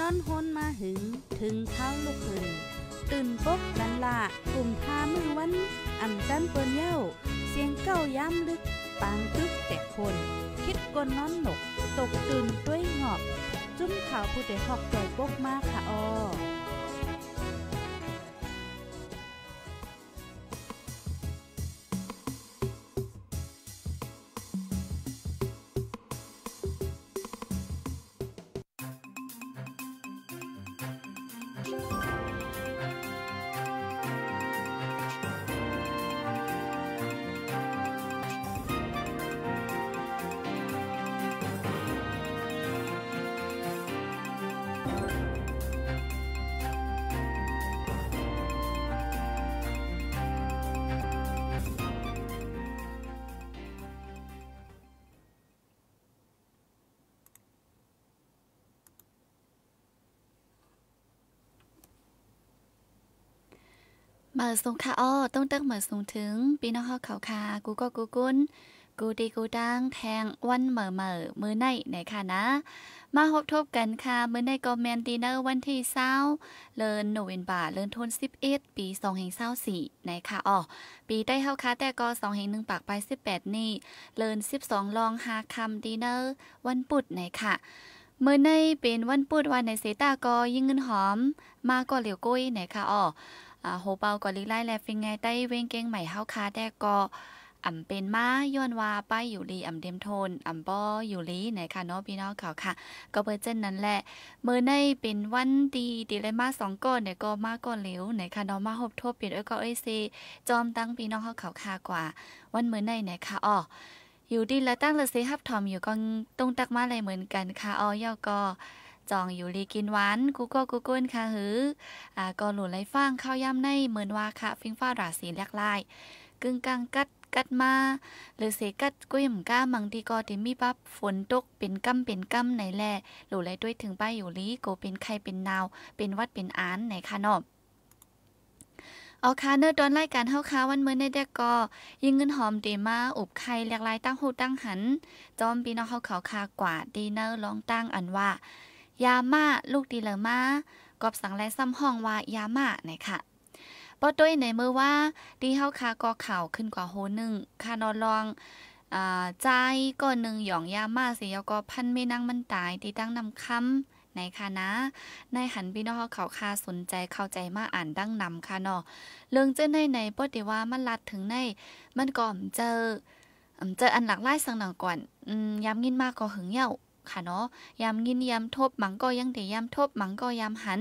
นอนฮนมาหึง ถึงเท้าลูกหึงตื่นปกกันละกลุ่มทามือวันอ่ำจันเปิ้นเย้า เสียงเก้าย้ำลึก ปางตึกแต่คน คิดกนนอนหนก ตกตื่นด้วยหงอบ จุ้มข่าวผู้ใดหอกอยปกมากค่ะออสงค่ะอ้อต้องตั้งมาสูงถึง ปีน้องเาเขาค่ะกูก็กูกุ้นกูดีกูดังแทงวันเหม่อเหม่อมือในไหนค่ะนะ มาพบทบกันค่ะมือในกอมเมนตีเนอร์วันที่เศร้าเลินโนเวนบ่าเลินทุนสิบเอ็ดปีสองแห่งเศร้าสี่ไหนค่ะอ๋อปีได้เฮาค่ะแต่ก็สองแห่งหนึ่งปากไปสิบแปดนี่เลินสิบสองลองหาคำตีเนอร์วันปุดไหนค่ะเมื่อในเป็นวันปุดวันในเซตาก็ยิ่งเงินหอม มาก็เหลียวกุ้ยไหนค่ะอ๋ออาโฮเปาก็ลิไล่แลฟิงไงใต้เว้งเก้งใหม่เฮาคาแต่ก็อำเป็นมาย้อนว่าไปอยู่ลีอำเดมโทนอำป้ออยู่ลีไหนค่ะเนาะพี่น้องเขาค่ะ ก็เบอร์เจนนั้นแหละเมื่อในเป็นวันดีดีเลยมาสองก้อนเนี่ยก็มาก้อนเหลวไหนค่ะเนาะมาหบทบเปลี่ยนเอ้ยก็เอ้ยซีจอมตั้งพี่น้องเขาเขาค่ะกว่า วันเมื่อในไหนค่ะอ๋ออยู่ดีแล้วตั้งเลยซีฮับทอมอยู่ก็ตรงตักมาเลยเหมือนกันค่ะอ๋อย่อก็จองอยู่ลีกินหวานกูโก้กูกุ้นค่ะหืออ่าก็หลุดไรฟ้างข้าวย่ำในเหมือนว่าค่ะ ฟิงฟ้าราศีแลกลายกึ่งกลางกัดกัดมา หรือเสกัดกุ้ยมก้ามังดีกอี่มีปั๊บฝนตกเป็นกัมเป็นกัมไหนแหลหลุไรด้วยถึงป้ายอยู่ลีโกเป็นใครเป็นนาวเป็นวัดเป็นอานไหนค่ะนอบเอาคาเนอร์ตอนไล่การเฮาค้าวันเมื่อในเด็กก็ยิงเงินหอมเดมาอุบไข่หลากหลายตั้งหูตั้งหัน จอมปีน้องเขาเขาคากว่าดีเนอร์ลองตั้งอันว่ายาม่าลูกดีเลอมากอบสังแลซ้ำห้องว่ายาม่าไหนค่ะปอด้วยในมือว่าดีเฮาคากอเข่าขึ้นกว่าโหนึงคานอลองอ่าใจก็หนึ่งหยองยาม่าสิยก็พันไม่นั่งมันตายตีตั้งนำคำในค่ะนะ ในหันพี่น้องเขาคาสนใจเข้าใจมาอ่านดั้งนำค่ะเนาะเรื่องเจ้าในในปอดีว่ามันลัดถึงในมันก่อมเจอเจออันหลักไล่สังหนังก่อนอืมย้ำงินมากก็หึงเหี่ยวค่ะเนาะยามยินยามทบมังก็ยังแต่ยามทบมังก็ยามหัน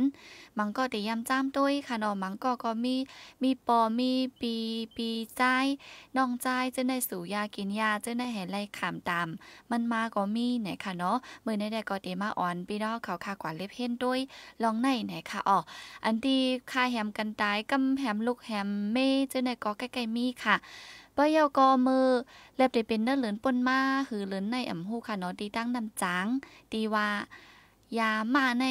มังก็แต่ยามจ้ามต้ยค่ะเนาะมังก็ก็มี มีปอมีปีปีใจน้องใจจะได้สู่ยา กินยาจะได้เห็นไรขามตามมันมาก็มีไหนค่ะเนาะมือในแด่ก็เดมาอ่อนปีนอกเขาคากว่าเล็บเห็นด้วยลองในไหนค่ะอ๋ออันที่คาแฮมกันตายกำแฮมลูกแฮมเมจะได้ก็ใกล้ๆมีค่ะเป้เยากอมือเลบได้เป็นเนื้อเหลือนปนมาหือเหลือนในอ่ำหูค่ะเนาะตีตั้งนำจังตีว่ายามาใน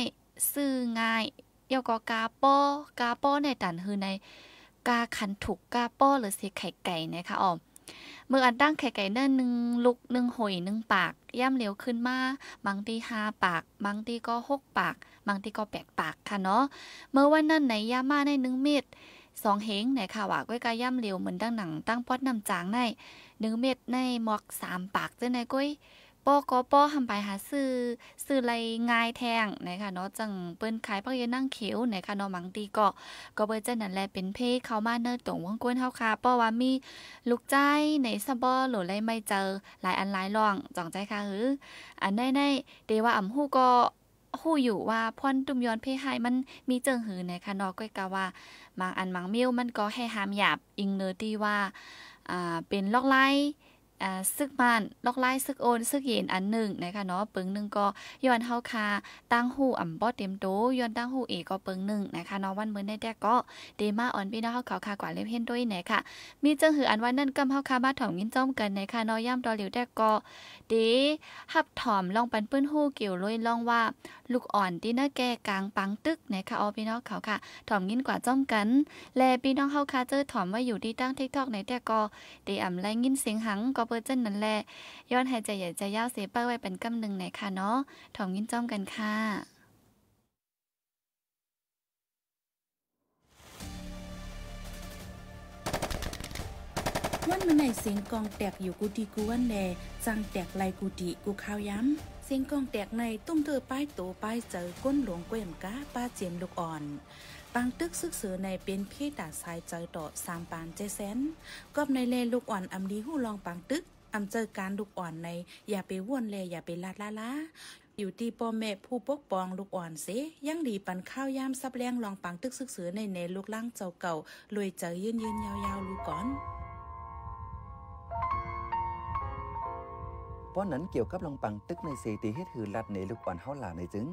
ซื้อง่ายเยากอกาป้อกาป้อในตันคือในกาขันถูกกาป้อ หรือเสียไข่ไก่นะคะอ๋อเมื่ออันตั้งไข่ไก่เนื้อหนึ่งลุกหนึ่งหอยหนึ่งปากย่ำเหลวขึ้นมาบางทีห้าปากบางทีก็หกปากบางทีก็แปดปากค่ะเนาะเมื่อวันนั้นไหนยามาในหนึ่งเม็ดสองเฮงไหนค่ะว่าก้อยกาย่ำเร็วเหมือนดังหนังตั้งปอดน้ำจางในหนึ่งเม็ดในหมอกสามปากเจ้าในก้อยปอกอปอทำไปหาซื้อซื้อไรง่ายแทงนะคะเนาะจังเปิ้นขายปักยยนั่งเขียวนะคะเนาะมังตีเกาะ ก็เอร้เจนนั่นแหละเป็นเพศเขามาเนิร์ตรงวงกวนเฮาค่ะป้อว่ามีลูกใจในสบอหรือไรไม่เจอหลายอันหลายรองจ่องใจค่ะหืออันใด้ๆเดว่าอ่ำฮู้ก็ฮู้อยู่ว่าพ่อนตุมย้อนเพให้มันมีเจิงหือนะคะเนาะก้อยกะว่าบางอันบางมิลมันก็ให้หามหยาบอิงเนื้อที่ว่าเป็นลอกไลซึกบ้านลอกไล่ซึกโอนซึกเย็นอันหนึ่งนะคะเนาะปึงหนึ่งก็ย้อนเฮาคาตั้งหูอ่ำบ่เต็มโตย้อนตั้งหูเอกก็ปึงหนึ่งนะคะเนาะวันมื้อในแต่ก็เดมาออนพี่น้องเฮาเขาคากว่าเล่บเห็นด้วยนะคะมีจังหืออันว่านั่นกำเฮาคามาถ่อมยินจ้อมกันนะคะเนาะย่ำอเหลียวแต่ก็เดหับถ่อมลองปันปื้นหูเกี่ยวลอยลองว่าลูกอ่อนที่น่าแก่กลางปังตึกนะคะอ๋อพี่น้องเขาค่ะถ่อมยินกว่าจ้อมกัน แลพี่น้องเฮาค่ะเจอถ่อมว่าอยู่ที่ตั้งทิกทอกในแต่ก็ตีอ่ำไล่ยินเสียงหังก็เปิ่ลเจนนั่นแหละย้อนหายใจใหญ่ใจยาวเสียเป้าไว้เป็นกำหนึ่งไหนค่ะเนาะถ่อมยินจ้อมกันค่ะ วันมันไหนเสียงกองแตกอยู่กูดีกูวันแลจังแตกไยกูดีกูข้าวย้ำสียงกองแตกในตุ้มเธอป้ายโตป้ายเจอก้นหลวงแกวมก้าป้าเจียมลูกอ่อน ปังตึกซึกเสือในเป็นพี่ตาสายเจอต่อสามปานเจแสนกอบในเลลูกอ่อน อำดีหู้ลองปังตึก อำเจอการลูกอ่อนในอย่าไปว่วนแลอย่าไปลาดลาลาอยู่ที่ปอแม่ผู้ปกป้องลูกอ่อนเสยังดีปันข้าวยามซับแรงลองปังตึกซึกเสือในเนลูกล่างเจ้าเก่าลวยเจอยืนยืนยาวๆ ลูกก่อนเพราะนั้นเกี่ยวกับลองปังตึกในเซตีเฮ็ดหือลัดในลูกอ่อนเฮาหลาในจึง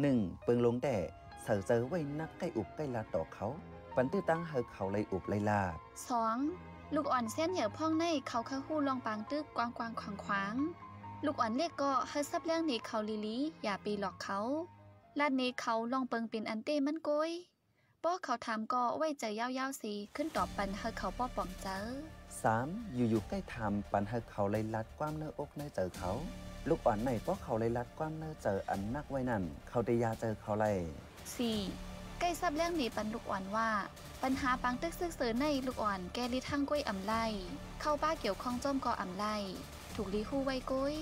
หนึ่งเปิงลงแต่เสาเจอไว้นักใกล้อุบใกล้ลาต่อเขา ปันตื้อตั้งเฮอเขาไลอุบไลลาสองลูกอ่อนเส้นเหี่ยวพ่องในเขาเข้าหู้ลองปังตึกกวางกวางขวางขวาง ลูกอ่อนเล็กก็เฮอซับเรื่องในเขาลีลีอย่าปีหลอกเขาลัดในเขาลองเปิงเป็นอันเต้มันกยป้อเขาถามก็ไว้ใจเย้าเย้าสีขึ้นตอบปันเฮาเขาป้อป่องเจอสามอยู่ๆใกล้ทำปันเฮาเขาเลยลัดความเนื้ออกเนื้อเจอเขา ลูกอ่อนไหนป้อเขาเลยลัดความเนื้อเจออันนักไว้นั่น เขาได้ยาเจอเขาเลยสี่ใกล้ทราบเรื่องนี้ปันลูกอ่อนว่า ปัญหาปังตึกซึกเสือในลูกอ่อนแกลิทั้งกล้วยอ่ำไล่เข้าบ้าเกี่ยวข้องจ้มกออ่ำไล่ถูกลีคู่ไว้ก้วย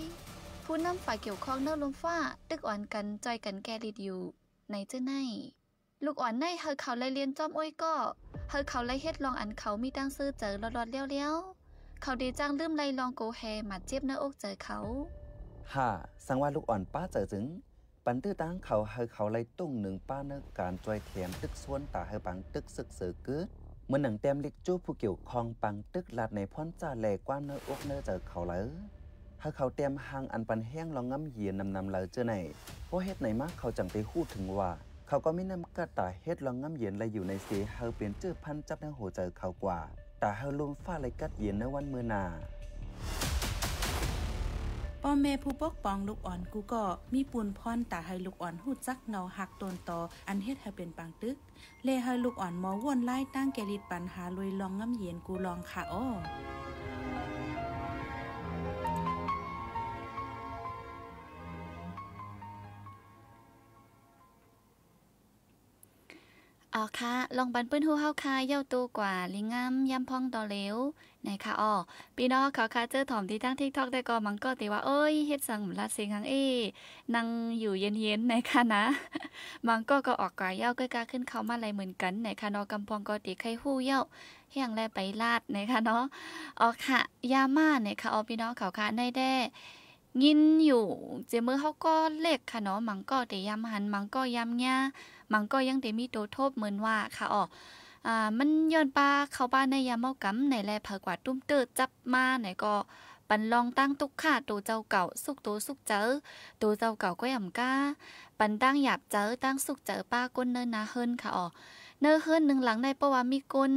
ผู้นำฝ่ายเกี่ยวข้องเนื้อลมฟ้าตึกอ่อนกันจอยกันแกลิดอยู่ ในเจ้าในลูกอ่อนในเฮอเขาเลยเรียนจอมอ้อยก็เฮอเขาเลยเฮ็ดลองอันเขามีตั้งซื้อเจอรอดๆเลี้ยวๆ เขาดีจังลืมไลลองโกแฮมาเจ็บหน้าอกเจอเขาฮ่าสังว่าลูกอ่อนป้าเจอจึงปันตื้อตั้งเขาเฮอเขาเลยตุ้งหนึ่งป้าเนื้อการจอยเทียมตึกส่วนตาเฮอปังตึกซึกเสือกิดเมื่อหนังเต็มลิกจู้ผู้เกี่ยวคองปังตึกลัดในพ้นจ่าแหลกว้าเนื้ออกเนื้อเจอเขาเลยถ้าเขาเตรียมหางอันปันแห้งลองง้ำเยียนนำนำเลาเจอไหนเพราะเฮ็ดไหนมากเขาจังไปพูดถึงว่าเขาก็ไม่นำกระต่ายเฮ็ดลองง้ำเย็นะลรอยู่ในสีเฮาเปลี่ยนจื้อพันจับในหัวใจเขากว่า แต่เฮาลุมฟ้าเลยกัดเย็นในวันเมื่อนาพ้อแม่ผู้ปกป้องลูกอ่อนกูก็มีปูนพรตาให้ลูกอ่อนหูจักเนาหักตนต่ออันเฮ็ดให้เป็นปังตึกเลให้ลูกอ่อนมอวนไล่ตั้งแกลิดปัญหาลุยลองง้ำเย็นกูลองค่ะอ้ออ๋อค่ะ ลองบันเปิ้นฮู้เฮาค่ะเย้าตูกว่า ลิงงามย่ำพองตอเหลวในค่ะอ๋อพี่น้องเขาค่ะเจอถอมที่ทั้งทิกทอกได้ก็มังก็ติว่าเอ้ยเฮ็ดสังลัดเสียงหังเอ้ นั่งอยู่เย็นๆในค่ะนะ มังก็ก็ออกกว่าเย้าก็กล้าขึ้นเขามาอะไรเหมือนกันในค่ะเนาะกำพองก็ติไข้ฮู้เย้าเฮียงแลไปลาดในค่ะเนาะอ๋อค่ะยาม่าในค่ะอ๋อพี่น้องเขาค่ะได้แด้ยินอยู่เจมือเขาก็เล็กค่ะเนาะมังก็ตียำหันมังก็ยำเนี้ยมันก็ยังเด้มีโตโทบเหมือนว่าค่ะอ๋อมันย้อนปลาเข้าบ้านในยามเมากำในแลเผกว่าตุ้มเติดจับมาไหนก็ปันลองตั้งตุกข้าตัวเจ้าเก่าสุกตัวสุกเจอตัวเจ้าเก่าก็ย่ำก้าปันตั้งหยาบเจอตั้งสุกเจอป้าก้นเนินนาเฮิรนค่ะอ๋อเนินอเฮิรนหนึ่งหลังในประวามีก้น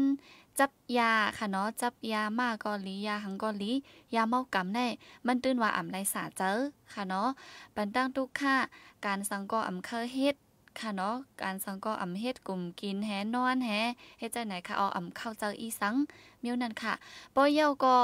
จับยาค่ะเนาะจับยามากอลียาหังกอลียาเมากำแน่มันตื่นว่าอ่ำไรสาเจอค่ะเนาะปันตั้งตุกข้าการสังกออ่ำเคอเฮ็ดค่ะเนาะการสังก็อ่ำเฮ็ดกลุ่มกินแฮนอนแฮเฮ็ดจไหนค่ะเอาอ่ำเข้าเจ้าอีสังเมียวนั่นค่ะปอเยาก็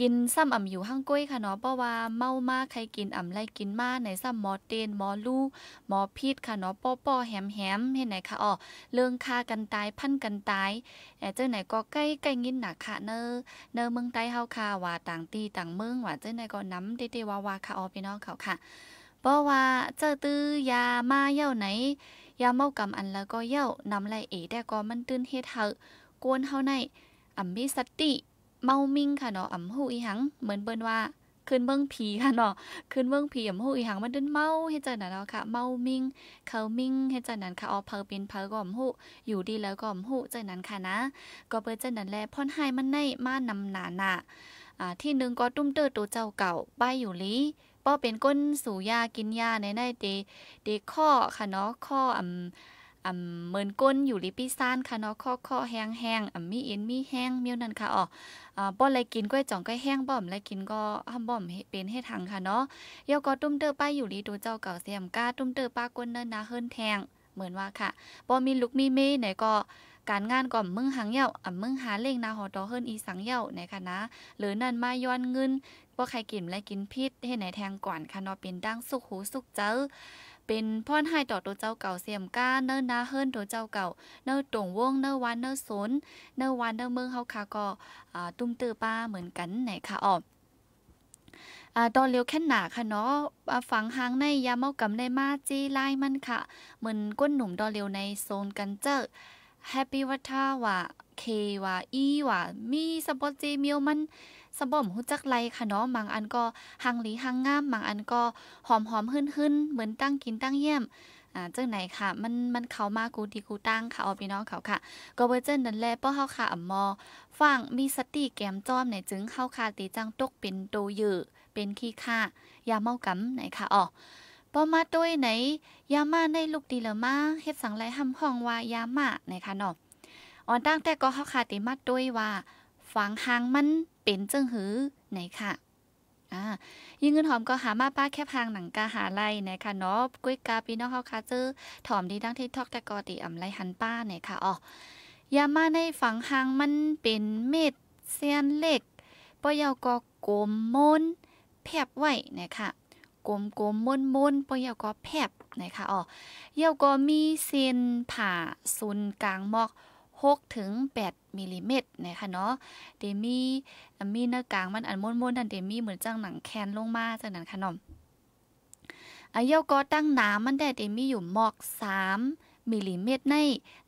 กินซ้ำอ่ำอยู่ห้างกล้วยค่ะเนาะเพราะว่าเมามากใครกินอ่ำไรกินมากไหนซ้ำหมอเตนหมอลู่หมอพิดค่ะเนาะป้อป้อแหมแหมเห็นไหนค่ะอ๋อเรื่องฆ่ากันตายพันกันตายแต่เจ้าไหนก็ใกล้ใกล้งินหนักค่ะ เนอเนอเมืองใต้เฮาค่ะว่าต่างตีต่างเมืองว่าเจ้าไหนก็น้ำเตเตวาวาค่ะอ๋อพี่น้องเขาค่ะเพราะว่าเจ้าตื้อยามาเย่าไหนยาเมากำอันแล้วก็เย่านำลายเอแต่ก็มันตื้นเฮ็ดเฮากวนเฮาในอัมมีสติเมามิงค่ะเนาะอัมหูอีหังเหมือนเบิ่นว่าขึ้นเบื้องผีค่ะเนาะขึ้นเบื้องผีอัมหูอีหังมันเดินเมาเฮ็ดจังนั้นเนาะค่ะเมามิงเขามิงเฮ็ดจังนั้นค่ะออเพอเป็นเพอก็อัมหูอยู่ดีแล้วก็อัมหูจังนั้นค่ะนะก็เปิดจังนั้นแลพ่อนให้มันในมานำหนาหนา่าที่หนึ่งก็ตุ้มเตอร์ตัวเจ้าเก่าใบอยู่ลีป้อเป็นก้นสู่ยา กินยาในในเดเดข้อค่ะเนาะข้ออืมอืมเมินก้นอยู่ลิปิซ่านค่ะเนาะข้อข้อแห้งแห้งอืมมีเอ็นมีแห้งมีนั่นค่ะอ๋ออ่อป้อไรกินก้อยจ่องก้อยแห้งบ่อมอะไรกินก็ทำบ่อมเป็นให้ทังค่ะเนาะยอก็ตุ้มเตอรป้าอยู่ลิตัวเจ้าเก่าเสียมก้าตุ้มเตอร์ป้าก้นเนินนาเฮิรนแทงเหมือนว่าค่ะป้อมีลุกมีเม่ไหนก็การงานก่อมมึงหังเย่าอ่ำมึงหาเล่งนาหอตอเฮิรนอีสังเย่าไหนค่ะนะหรือนันมาย้อนเงินว่าใครกินและกินพิษให้ไหนแทงก่อนค่ะนอเป็นดังสุขหูสุข เจ้า เป็นพ่อนให้ต่อตัวเจ้าเก่าเสียมก้าเนิ่นนาเฮิรนตัวเจ้าเก่าเนิ่นตรงวงเนิ่นวันเนิ่นสนเนิ่นวันเนิ่นเมืองเฮาค่ะก็ตุ้มตือป้าเหมือนกันไหนค่ะอ๋อตอนเียวแค่หนาค่ะเนาะฝังหางในยาเมากำในมาจีไล่มันค่ะ เหมือนก้นหนุ่มตอเลียวในโซนกันเจอแฮปปี้วัฒนาว่าเคว่าอีว่ามีสปอตจีเมิวมันสบอมหูจักไลค่ะเนาะบางอันก็หังหลีหังงามบางอันก็หอมหอมหึ่นหึ่นเหมือนตั้งกินตั้งเยี่ยมอ่าเจ้าไหนค่ะมันมันเขามากูดีกูตั้งค่ะออพี่น้องเขาค่ะก็เวอร์เจนนั่นแหละป้อเ้าค่ะอ่ำมอฟังมีสติแกมจอมไหนจึงเข้าคาตีจังตกเป็นโตเยือเป็นขี้ค่ายาเมากำไหนค่ะอ๋อปอมาด้วยไหน ยามาในลูกดีเละมาเฮ็ดสังไรห้ำห้องว่ายามาไหนค่ะเนาะอ่อนตั้งแต่ก็เ้าคาตีมาด้วยว่าฟังหางมันเป็นจังหือ ไหนค่ะยิ่งเงินหอมก็หามาป้าแคบหางหนังกาหาไรนะคะเนาะกุ้ยกาปีน้องเขาคาเจอถอมดีดังที่ทอกตะกอติอ่ำไรหันป้าไหนค่ะอ๋อ ยามาในฝังหางมันเป็นเม็ดเซียนเล็กปอยาวก็กลมมนแผบไว้นะคะกลมกลมมนมนปอยาวก็แผบนะคะอ๋อยาวก็มีเส้นผ่าศูนย์กลางมอก6ถึง8มิลิเมตรนะคะเนาะเดมีมีเนื้อกลางมันอันม้วนๆนั่นเดมีเหมือนจังหนังแคนลงมาจากนั้นค่ะนมออายก็ตั้งน้ำมันได้เดมีอยู่หมอก 3มิลิเมตรใน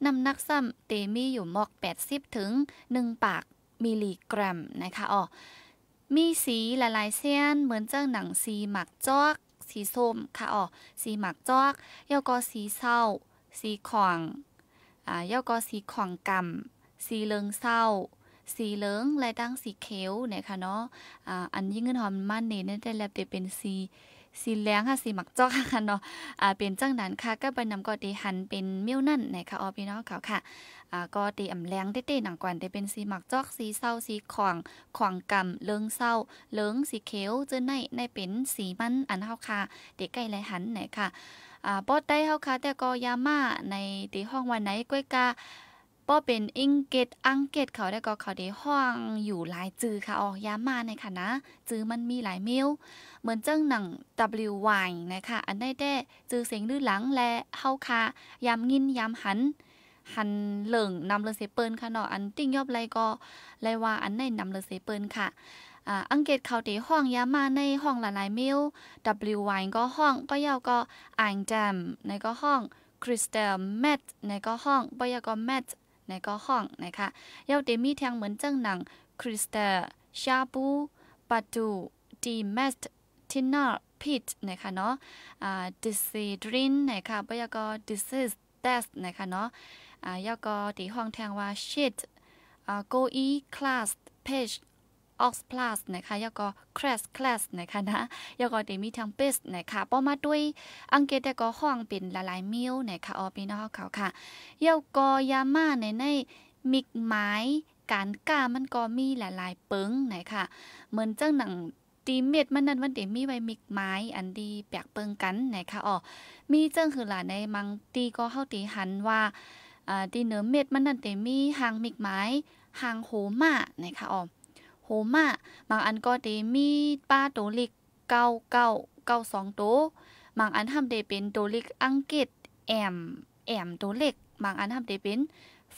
น้ำหนักซ้ำเดมีอยู่หมอก 80 ถึง1ปากมิลลิกรัมนะคะอ๋อมีสีละลายเส้นเหมือนเจ้าหนังสีหมักจอก สีส้มค่ะอ๋อสีหมักจอกเล้ก็สีเศร้า สีขวางอ่าเย้าก็สีของกำสีเลิงเศร้า สีเหลืองลายตั้งสีเขียวนะคะเนาะ อ่า อันยิ่งเงินหอมมันเนี่นั่นได้แล้วเป็นสี สีแรงค่ะสีหมักจอกค่ะเนาะ อ่า เป็นจังนั้นค่ะ ก็ไปนำก็ตีหันเป็นเมี่ยวนั่นนะคะออพี่น้องเขาค่ะ อ่าก็ตีอ่าแรงเต้ๆหนังกวนได้เป็นสีหมักจอกสีเศร้าสีขวางขวางกำเลิงเศร้าเลืองสีเขียวจนอในในเป็นสีมันอันเฮาค่ะ เด็กใกล้ไายหันี่ยค่ะ่าป้อได้เฮาค่ะแต่ก็ยามาในตีห้องวันไหนก้อยกาป้อเป็นอังเกตอังเกตเขาได้ก็เขาได้ห้องอยู่หลายจือค่ะอ๋อยามาในค่ะนะจือมันมีหลายเมลเหมือนเจ้าหนัง WY นะคะอันได้แต่จือเสียงลือหลังและเฮาค่ะยามงินยามหัน หันเหลิงนำเลเซเปิลค่ะเนาะอันติ้งยอบไรก็ไรว่าอันในนำเลเซเปิลค่ะอ่าอังเกตเขาตีห้อง ยามาในห้องหลายๆมิล w y ก็ห้องปอยาก็อ่างจม ในก็ห้องคริสเตลแมทในก็ห้องปอยาก็แมทในก็ห้องนะคะเยาเตมีแทงเหมือนเจ้งหนังคริสเตลชาบูปัตูดีแมททินานร์พิทนะคะเนาะอ่าดิซีดรินนะคะปอยาก็ดิซิสเดสนะคะเนาะอ่ายาก็ตีห้องแทงว่า shit อ่าโกอีคลาสเพจออซ์พล u สนะคะยก็คลาสคลาสนะคะนะยก็เดมิทังเปสนะคะป้อมาด้วยอังเกตก็ห้องเป็นละลายมิลนะคะออปีนองเขาค่ะยก็ยาม่าในในมิกไม้การก้ามันก็มีหลาย ๆ เปิงนะคะ เหมือนเจ้าหนังตีเม็ดมันนั่นวันเดมีไว้มิกไม้อันดีแปลกเปิงกันนะคะอ๋อมีเจ้าคือหล่ะในมังตีก็เข้าตีหันว่าอ่าตีเนื้อเม็ดมันนั่นเดมีหางมิกไม้หางโหม่านะคะอ๋อโฮมาบางอันก็เดมีป้าโเลิกเก้าเก้าเก้าสองโตบางอันทำได้เป็นโเลิกอังกฤษแอมแอมโวเล็ก บางอันทำได้เป็น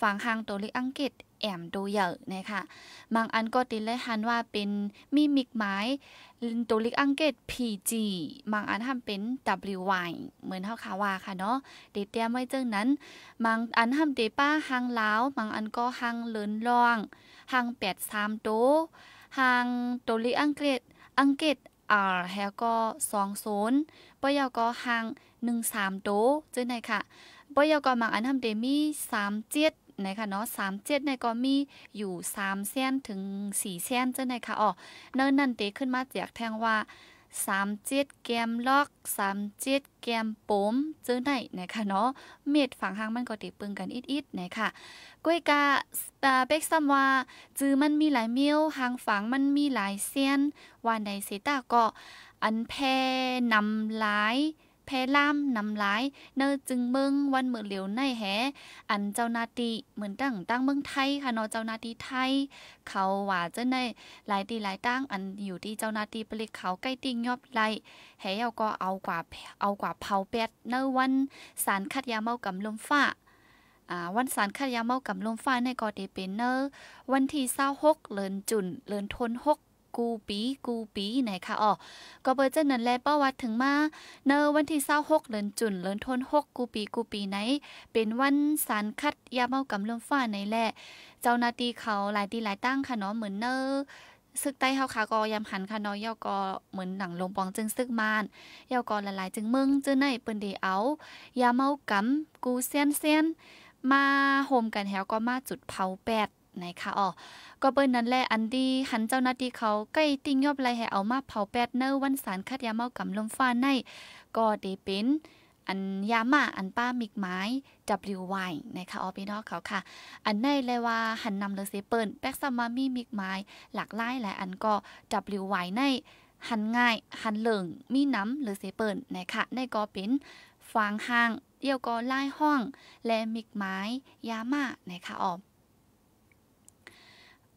ฝั่งหางโเลิกอังกฤษแอมตัวใหญ่นะคะบางอันก็ติเและฮันว่าเป็นมีมิกไม้ตัวลิกอังเกต PG บางอันทาเป็น WY เหมือนเท่าคาว่าค่ะเนาะ เดเตียไม่เจ้งนั้นบางอันทาเดป้าหางลาวบางอันก็หางเลินล่องหางแปดสามโตหางตัวลิกอังเกตอังเกตอ่าแล้วก็สองโซนปยก็หางหนึ่งสามโตเจ้งไหนค่ะปยก็บางอันทำเดมี่สามเจ็ดนะคะเนาะสามเจ็ดในก็มีอยู่สามเส้นถึงสี่เส้นเจ้าไหนคะอ๋อเนินนันเตขึ้นมาจากแทงว่าสามเจ็ดแกมล็อกสามเจ็ดแกมปมเจอไหนนะคะเนาะ เม็ดฝั่งหางมันก็ติปึงกัน อิดๆนะคะก้วยกาเบกซัมว่าจือมันมีหลายเมียวหางฝั่งมันมีหลายเส้นวานใดเซต้าก็อันแพนำหลายแพล่ามนำหลายเนอจึงเมืองวันเมื่อเหลียวในแหอันเจ้านาตีเหมือนตั้งตั้งเมืองไทยค่ะเนาะเจ้านาตีไทย เขาว่าเจ้าในหลายตีหลายตั้งอันอยู่ที่เจ้านาตีปลิกเขาใกล้ติ่งยอบไหลแหเอาก็เอากว่าเอากว่าเผาแปดเนอวันสารคัดยาเมากับลมฟ้าวันสารคัดยาเมากับลมฟ้าในกอเดเป็นเนอร์วันที่เ้าหกเลือนจุนเลือนทนหกกูปีกูปีไหนคะอ๋อก็เบอร์เจ้านันแลป้าวัดถึงมา เนอวันที่เศร้าหกเลินจุนเลินทนหกกูปีกูปีไหน เป็นวันสารคัดยาเมากำลมฟ้าในแหละเจ้านาตีเขาหลายตีหลายตั้งค่ะเนาะเหมือนเนอซึกใต้เฮาค่ะกอยำหันค่ะน้อยยอกอเหมือนหนังลงปองจึงซึกมานยอกอหลายๆ จึงมึง จึงในเปิ้นเดเอายาเมากำกูเซียนเซียนมาโฮมกันแฮวก็มาจุดเผาแปดไหนคะอ๋อก็เปิ้นนั้นแหละอันดีหันเจ้าหน้าที่เขาใกล้ติ้งยอบไรให้เอามาเผาแปดเนอวันสารคัดยาเมากำลมฟ้าในก็เดเป็น อันยามาอันป้ามิกไม้ WY นะคะออพี่น้องเขาค่ะ อันในเลยว่าหันนำเลเซเปินแป๊กซัมมามีมิกไม้หลากหลายหลายอันก็ WY ในหันง่ายหันเหลิงมีน้ำหรือเซเปิ้นะคะในก็เป็นฟางห้างเดียวก็ไล่ห้อง และมิกไม้ยามานะคะออม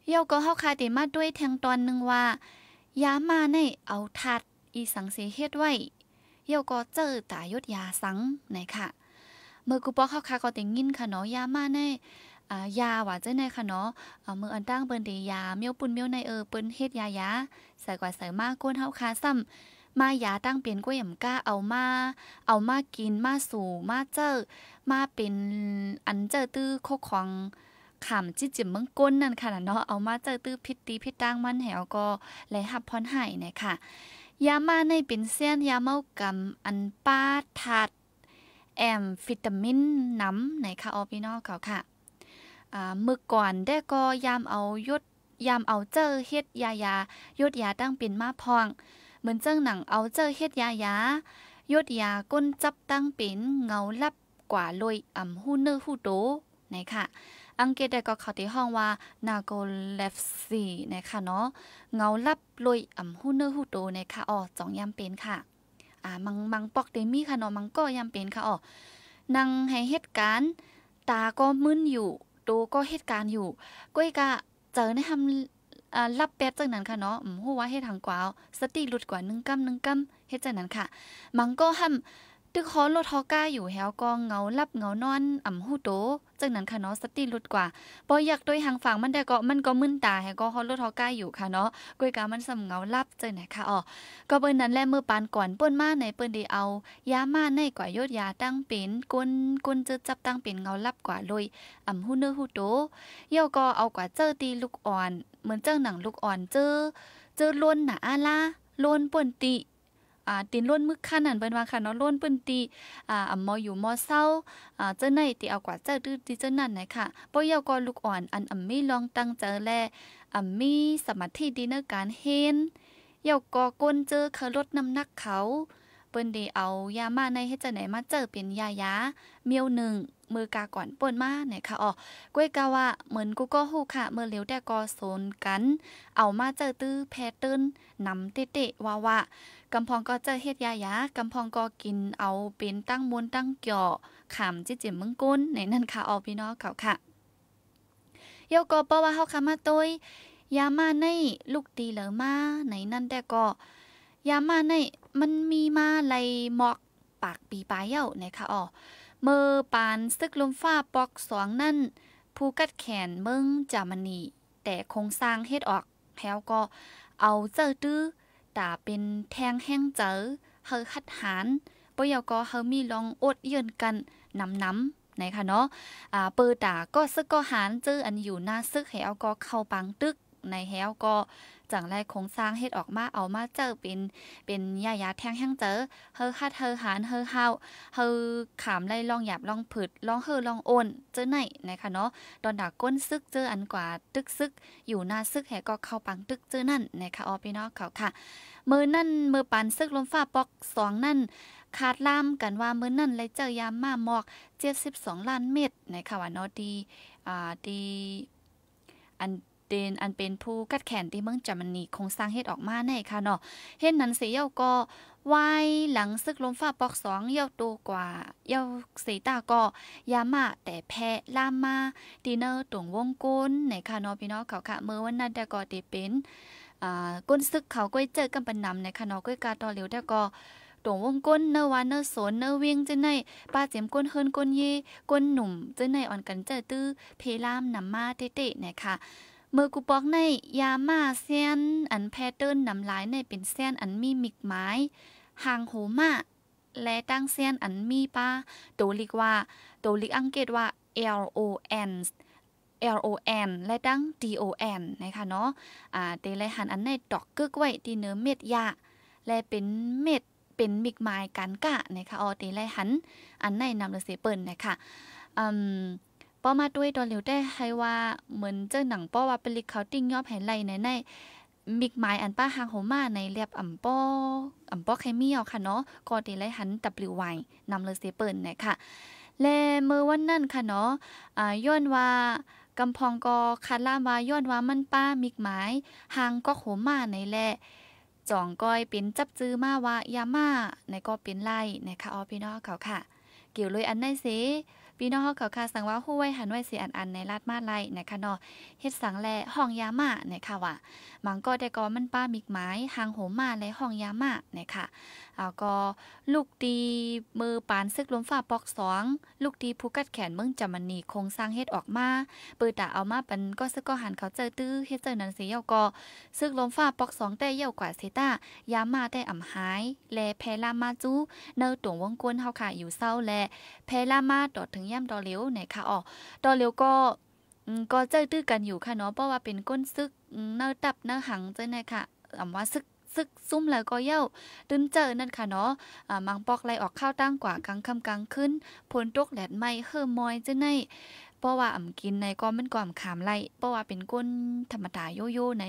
เยาก็เฮาคาเิมาด้วยแทงตอนหนึ่งว่า ยามาในเอาทัดอีสังเสเฮ็ดไว้ เยาก็เจอตายุดยาสังไหนค่ะ เมื่อกูปอเข้าคาก็ติงินค่ะเนาะยามาในยาว่าเจะในค่ะเนาะมื่ออันตั้งเปิ้นเดยา เมียวปุ่นเมียวในเออเปิ้นเฮ็ดยายาใส่กว่าใส่มากก้นเฮาคาซ้ำ มายาตั้งเปลี่ยนก้วยำก้าเอามา เอามากินมาสู่มาเจอมาเป็นอันเจอตื้อโคของขำจิจิมเมืองก้นนั่นค่ะเนาะเอามาเจอตื้อพิษตีพิษตังมันแหวก็เลยหับพรหายนะค่ะ ยามาในเป็นเส้นยาเมากมอันป้าถัด แอมฟิตามินน้ำไหนค่ะออพี่น้องเขาค่ะมือก่อนได้ก็ยามเอายดยามเอาเจอเฮ็ดยายายดยาตั้งเป็นมาพองเหมือนเจ้าหนังเอาเจอเฮ็ดยายายดยาก้นจับตั้งเป็นเงาลับกว่าลอยอ่ำหู้เนื้อหู้โตไหนค่ะอังกฤษได้ก็เข้าที่ห้องว่า นาโกเลฟซีนะคะเนาะเงาลับลอยอ่ำหูเนื้อหูโตนะคะอ๋อจองยามเป็นค่ะ อ่ามังมังปอกเดมี่ค่ะเนาะมังก็ยามเป็นค่ะอ๋อนั่งให้เหตุการณ์ตาก็มึนอยู่ โตก็เหตุการณ์อยู่ก้อยกะเจอในทำอ่ารับแป๊บจากนั้นค่ะเนาะอืมฮู้ว่าเฮ็ดทางกวาวสติหลุดกว่านึงกำงกำเฮ็ดจากนั้นค่ะ มังก็ห้ำตึกฮอรถทอก้าอยู่แฮวกองเงาลับเงานอนอ่ำหูโตจังนั้นค่ะเนาะสติลุดกว่าปออยากโดยหางฝั่งมันแต่ก็มันก็มึนตาแฮก็ฮอลรถทอก้าอยู่ค่ะเนาะกวยกามันสำเงาลับจังไหนค่ะอ๋อก็เปิ้นนั้นแลเมื่อปานก่อนเปิ้นมาในเปิ้นดีเอายามาในก่อยยดยาตั้งเป็นกุนกุนจะจับตั้งเป็นเงาลับกว่าเลยอ่ำหูเนื้อหูโตเย่อก็เอากว่าเจอตีลูกอ่อน เหมือนเจ้าหนังลูกอ่อนเจอเจอล้นหนาอาลาล้นป่นติ่าตีนล้นมึกขั้นนั่นเปิ้นว่าค่ะเนาะล้นเปิ้นตีอ่าอ่ำมออยู่มอเศร้าอ่าเจ้าไหนตีเอากว่าเจ้าดื้อตีเจ้านั่นไหนค่ะป้อยาก็ลูกอ่อนอันอ่ำมีลองตั้งเจอแลอ่ำมีสมาธิดีในการเห็นยากก็ก้นเจอเขาลดน้ำหนักเขาเปิ้นดีเอายามาในให้เจ้าไหนมาเจอเป็นยายาเมียวหนึ่งมือกาก่อนปิ้นมาไหนค่ะอ๋อ กล้วยกาว่าเหมือนกูก็ฮู้ค่ะเมื่อเลี้ยวแต่กอโซนกัน เอามาเจอตื้อแพตเติ้ลนำเตเตว่าวะกำพองก็เจอเฮ็ดยายากำพองก็กินเอาเป็นตั้งมวนตั้งเกี่ยวขามจิจิมมึงกุ้นในนั่นค่ะ อ๋อพี่น้องเขาค่ะเยาก็เปว่าเฮาคามาตยยามาใน ลูกตีเหลือมาไหนนั่นแต่ก็ ยามาใน มันมีมาไลหมอกปากปีปลายเย้าไหนค่ะอ๋อเมื่อปานซึกลมฟ้าปอกสวงนั่น ผู้กัดแขนเมืองจามนีแต่คงสร้างเฮ็ดออกแล้วก็เอาเจอตื้อแต่เป็นแทงแห้งเจอเฮอคัดหานปยาก็เฮามีลองอดเยือนกัน นำน้ำไหนคะเนาะอ่าเปิดตาก็ซึกก็หานเจออันอยู่หน้าซึกแหวก็เข้าปังตึก ในแหวก็จังไรโครงสร้างเฮ็ดออกมาเอามาเจอเป็นเป็นยายาแท่งแห้งเจอ เฮอคัาเฮอหานเฮอเฮาเฮอขามไล่ลองหยาบลองผึดลองเฮอลองโอนเจอไหนนะคะเนาะตอนดักก้นซึกเจออันกว่าตึกซึกอยู่หน้าซึกแหก็เข้าปังตึกเจอนั่นนะคะอ๋อพี่น้องเขาค่ะมือนั่นมือปันซึกลมฟ้าปอกสองนั่นขาดล่ามกันว่ามือนั่นเลยเจอยามมาหมอกเจ็ดสิบสองล้านเม็ดนะคะว่าเนาะดีอ่าดีอันตนอันเป็นผู้กัดแขนที่เมืองจามันนีคงสร้างเหตุออกมาในค่ะเนาะ เห็นนั้นเสียเยาก็วายหลังซึกลมฟ้าปอกสองเย้าตัวกว่าเย้าเสตาก็ยามาแต่แพ้ลามาดีเนอร์ตวงวงกุนในค่ะเนาะพี่น้องเขาค่ะเมื่อวันนั้นแต่ก็ตีเป็นก้นซึกเขาก็เจอกำปันนำในค่ะเนาะก้ยกาต่อเหลียวแต่ก็ตังวงก้นเนวานเนสนเนเวียงจะในป้าเจียมก้นเฮินก้นเยก้นหนุ่ม จะในอ่อนกันเจอตื้อเพลามนำมาเตะๆนะคะเมื่อกูปอกในยามาเส้นอันแพทเทิร์นนำหลายในเป็นเส้นอันมีมิกไม้ห่างโหมาและตั้งเส้นอันมีป้าโตลิกว่าโตลิกอังเกตว่า L O N L O N และตั้ง D O N นะคะเนาะอ่าเตเลหันอันในดอกกึกไว้ที่เนื้อเม็ดยาและเป็นเม็ดเป็นมิกไม้กันกะนะคะออเตเลหันอันในนำเลเสเปิลนะคะอืมป้อมาด้วยตอนเหลียวได้ให้ว่าเหมือนเจ้าหนังป้อว่าเป็นลิเขาติ้งยอบแห่ไรในในมิกไมอันป้าหางโหมาในเรียบอ่ำป้ออ่ำป้อไคเมียวค่ะเนาะกอดีไรหันตับลิวไวนำเลยเสเปิลนะค่ะแลเมื่อวันนั่นค่ะเนาะอ่าย้อนว่ากำพองกอคาร่ามว่าย้อนว่ามันป้ามิกไม้หางก็โหมาในแลจ่องก้อยเป็นจับจื้อมาว่ายาม่าในก็เป็นไล่นะคะออพี่น้องเขาค่ะ เกี่ยวเลยอันได้สสพี่น้องเฮาเขาค่ะสังว่าห้วยหันไว้สีอันอันในลาดมาไลนะคะเนาะเฮ็ดสังแลห้องยามาเนี่ยค่ะว่าบางก็แต่ก็มันป้ามิกไม้หางโหมาและห้องยามาเนี่ยค่ะแล้วก็ลูกดีมือปานซึกล้มฝ่าปอกสอง ลูกดีผู้กัดแขนเมืองจามนีคงสร้างเฮ็ดออกมาปือตาเอามาปันก็ซึกก็หันเขาเจอตื้อเฮ็ดเจอนันเสียก็ซึกล้มฝ่าปอกสองแต่เย่ากว่าเซต้ายามาแต่อ่ำหาย แลแพลามาจูเนอตวงวงกวนเฮาค่ะอยู่เศร้าแลแพลามาตอดถึงย่ำดอเหลียวไหนค่ะอ๋อดอเหลียวก็ก็เจอตื้อ กันอยู่ค่ะเนาะเพราะว่าเป็นก้นซึกเนอตับเนอหังเจ้าเนี่ยค่ะอำว่าซึกซึกซุ่มแล้วก็เย้าตึมเจอนั่นค่ะเนาะะมังปอกไลออกข้าวตั้งกว่ากลางค่ำกลางขึ้นพลตกแดดไม่เฮ่มมอยจะในเพราะว่าอ่ำกินในก็มันก็อ่ำขามไล่เพราะว่าเป็นก้นธรรมดาโยโย่ไหน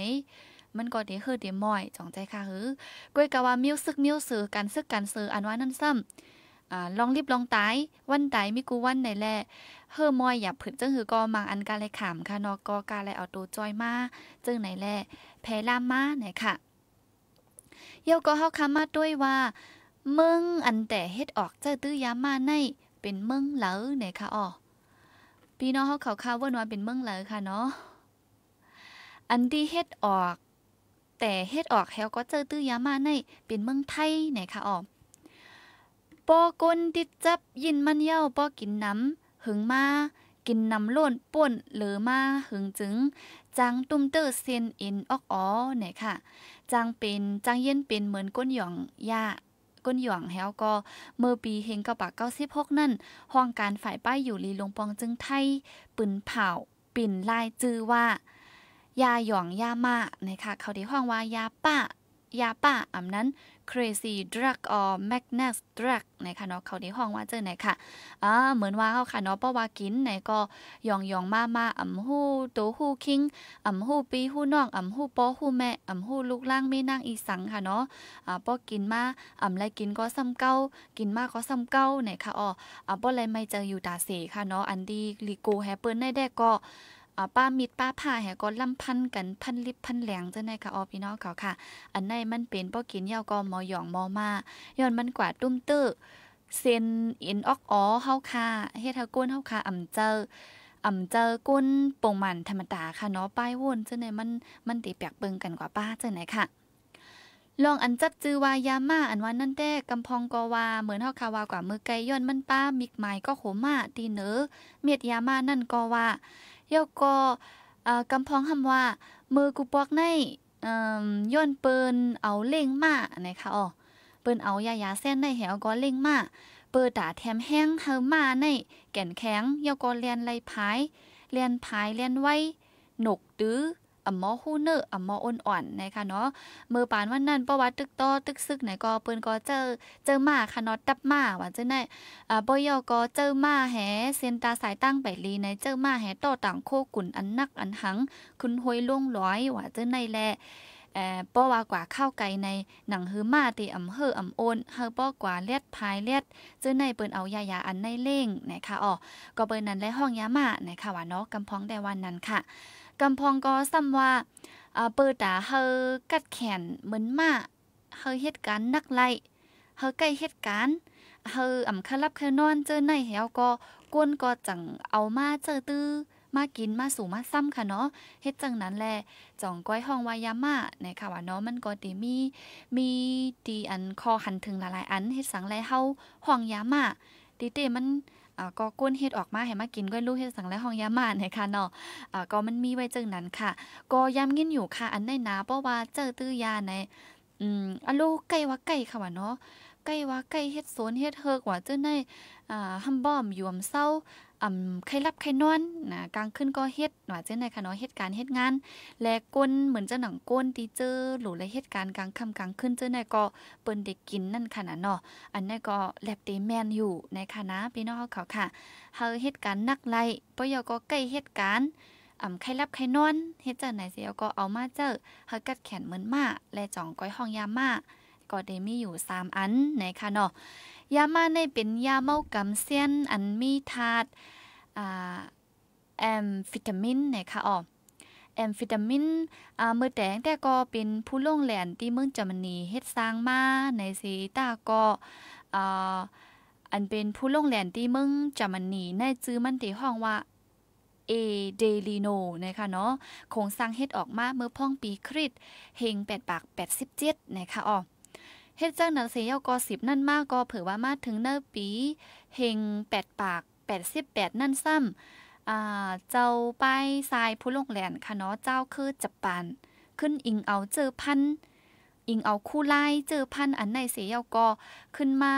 มันก็เดี๋ยวเฮ่อเดี๋ยวมอยจองใจค่ะฮือกวยกะว่ามิ้วซึกมิ้วซือการซึกการซืออันว่านั่นซ้ำอ่าลองรีบลองตาย วันตายมิกูวันไหนแลเฮือมอยอย่าผึดจังหือก็มังอันกาเลยขามค่ะนอกกากาเลยเอาตัวจอยมาจึงไหนแลแพ้ล่ามมาไหนค่ะเยกก็เฮาคำมาด้วยว่ามึงอันแต่เฮ็ดออกเจ้าตื้อยามาในเป็นมึงเหลาเนี่ยค่ะอ๋อพี่น้องเฮาเขาคาว่าว่าเป็นมึงเหลาค่ะเนาะอันที่เฮ็ดออก แต่เฮ็ดออกแฮวก็เจอตื้อยามาในเป็นมึงไทยเนี่ยค่ะอ๋อปอกนติดจับยินมันเย้าปอกินน้ำหึงมากินน้ำล้นป่นหรือมาหึงจึง จังตุ้มเตอร์เซนอินออกอ๋อเนี่ยค่ะจังเป็น จังเย็นเป็นเหมือนก้นหยองยาก้นหยองแล้วก็ เมื่อปีเฮงกระปะเก้าสิบหกนั่น ห้องการฝ่ายป้ายอยู่ลีลงปองจึงไทย ปืนเผาปิ่นลายจือว่า ยาหยองยามานะคะเขาได้ห้องว่ายาป้ายาป้าอำนั้น Crazy Drug or Magnus Drug นะคะเนาะเขาในห้องว่าเจอไหนค่ะอ่าเหมือนว่าเขาค่ะเนาะเพราะว่ากินไหนก็ยองยองมา มาอ่ำหู้ตัวหู้คิงอ่ำหู้ปีหู้น้องอ่ำหู้ป้อหู้แม่อ่ำหู้ลูกล่างไม่นั่งอีสังค่ะเนาะอ่าป้อกินมาอ่ำไรกินก็ซ้ำเก้ากินมากก็ซ้ำเก้าไหนค่ะอ๋ออ่าป้อไรไม่เจออยู่ตาเสค่ะเนาะอันดีลิโกแฮปเปิลได้แด้ก็ป้ามิดป้าผ่าแห่ก็ล่ำพันกันพันลิบพันแหลงเจ้าในค่ะออพี่น้องเขาค่ะ อันในมันเป็นป้อกินยาวกอมอหยองมอมาย้อนมันกว่าตุ้มตื้อเซนอินออกอ๋อเฮาค่ะเฮ็ดเฮาก้นเฮาค่ะอ่ำเจออ่ำเจอก้นปงมันธรรมดาค่ะเนาะป้ายวนเจ้าหนมันมันตีแปยกเปิงกันกว่าป้าเจ้าไหนค่ะ ลองอันจับจือวายาม่าอันว่านั่นแต่กำพองกอวาเหมือนเฮาคาวากว่ามือไกย้อนมันป้ามิกไม้ก็โหม่าตีเนอเม็ดยาม่านั่นกอว่ายกก็กำพองคำว่า มือกูปอกในย้อนเปินเอาเล่งมานะคะอ๋อเปินเอายายาเส้นในแหวก็เล่งมาเปิดตาแถมแห้งเฮามาใน แก่นแข็งยกก็เลียนไรพายเลียนพายเลียนไว้หนกตื้ออมำมอฮูเนอร์อ๋มอออ่อนๆนะคะเนาะ เมื่อปานวันนั้นประวัติตึกต่อตึกซึกไหนก็เปิ้นก็เจอเจอมาค่ะเนาะตับมาว่าเจังได้อ่าบ่ยอก็เจอมาแหเซีนตาสายตั้งไปลีในเจอมาแหต่อต่างโคกุ่นอันนักอันหังคุณห้วยล่วงร้อยว่าเจังได้แลเอ่อป้อว่ากว่าเข้าไก่ในหนังหือมาตีอำเฮออำโอนเฮาป้อกว่าเลียดพายเลียดเจ้อในเปิ้นเอายายาอันในเล่งนะคะอ๋อก็เปิ้นนั้นและห้องยามานะคะว่าเนาะกำพ้องได้วันนั้นค่ะกำพองก็ซ้ำว่าเปิดตาเฮากัดแขนเหมือนมาเฮาเหตุการณ์นักไล่ เฮาใกล้เหตุการณ์เฮาอ่ำคลับคืนอนเจอในแหวก็กวนก็จังเอามาเจอตื้อมากินมาสู่มาซ้ำค่ะเนาะเฮ็ดจังนั้นแหละจ่องก้อยห้องวายามาในค่ะว่าเนาะมันก็ดีมีมีดีอันคอหันถึงหลายๆอันเฮ็ดสังแลเฮาห้องยามาดีเตมันก็ก้นเฮ็ดออกมาให้มากินก้นลูกเฮ็ดสังและห้องยามานให้ค่ะเนาะก็มันมีไว้จึงนั้นค่ะ ก็ย้ำเงินอยู่ค่ะอันในนาเพราะว่าเจอตื้อยาในอืมอะลูกไก่ว่าไก่ค่ะว่าเนาะไก่ว่าไก่เฮ็ดสวนเฮ็ดเฮิกว่าเจ้าในอ่าฮัมบอม ยวมเศร้าอ่ำใขรรับใครนอนนะกลางขึ้นก็เฮ็ดหน่อยเจ้าในค่ะเนาะเฮ็ดการเฮ็ดงาน แลก้นเหมือนเจ้าหนังก้นตีเจอหรือและเฮ็ดการกลางค่ำกลางขึ้นเจ้าในก็เปิ้นเด็กกินนั่นค่ะนะเนาะอันนี้ก็แลบเตแมนอยู่ในค่ะนะพี่น้องเขาค่ะ เฮาเฮ็ดการนักไล่ปยก็ใกล้เฮ็ดการอำใขรรับใครนอนเฮ็ดจังไหนเสียก็เอามาเจอเฮากัดแขนเหมือนมาและจ่องก้อยห้องยามาก็ได้มีอยู่3อันในคะเนาะยามาในเป็นยาเมากำเซียนอันมีธาตุอแอมฟิตามินนะคะอ๋อแอมฟิตามินอ่ามือแดงแต่ก็เป็นผู้ล่งแหลนที่เมืองจรมนีเฮ็ดสร้างมาในซีตาก็อ่าอันเป็นผู้ล่งแหลนที่เมืองจรมนีในจื้อมันทีห้องว่าเอเดลิโนนะคะเนาะโครงสร้างเฮ็ดออกมาเมื่อพ่องปีคริสต์เฮง8ปาก87นะคะอ๋อเฮ็ดจ้างนันเสียเกอสิบนั่นมากก็เผื่อว่ามาถึงเนอปีเฮงแปดปากแปดสิบแปดนั่นซ้ำอ่าเจ้าไปทรายผู้ลงแหลนค่ะเนาะเจ้าคือจับปาน ขึ้นอิงเอาเจอพัน อิงเอาคู่ไล่เจอพันอันในเสียกอ ขึ้นมา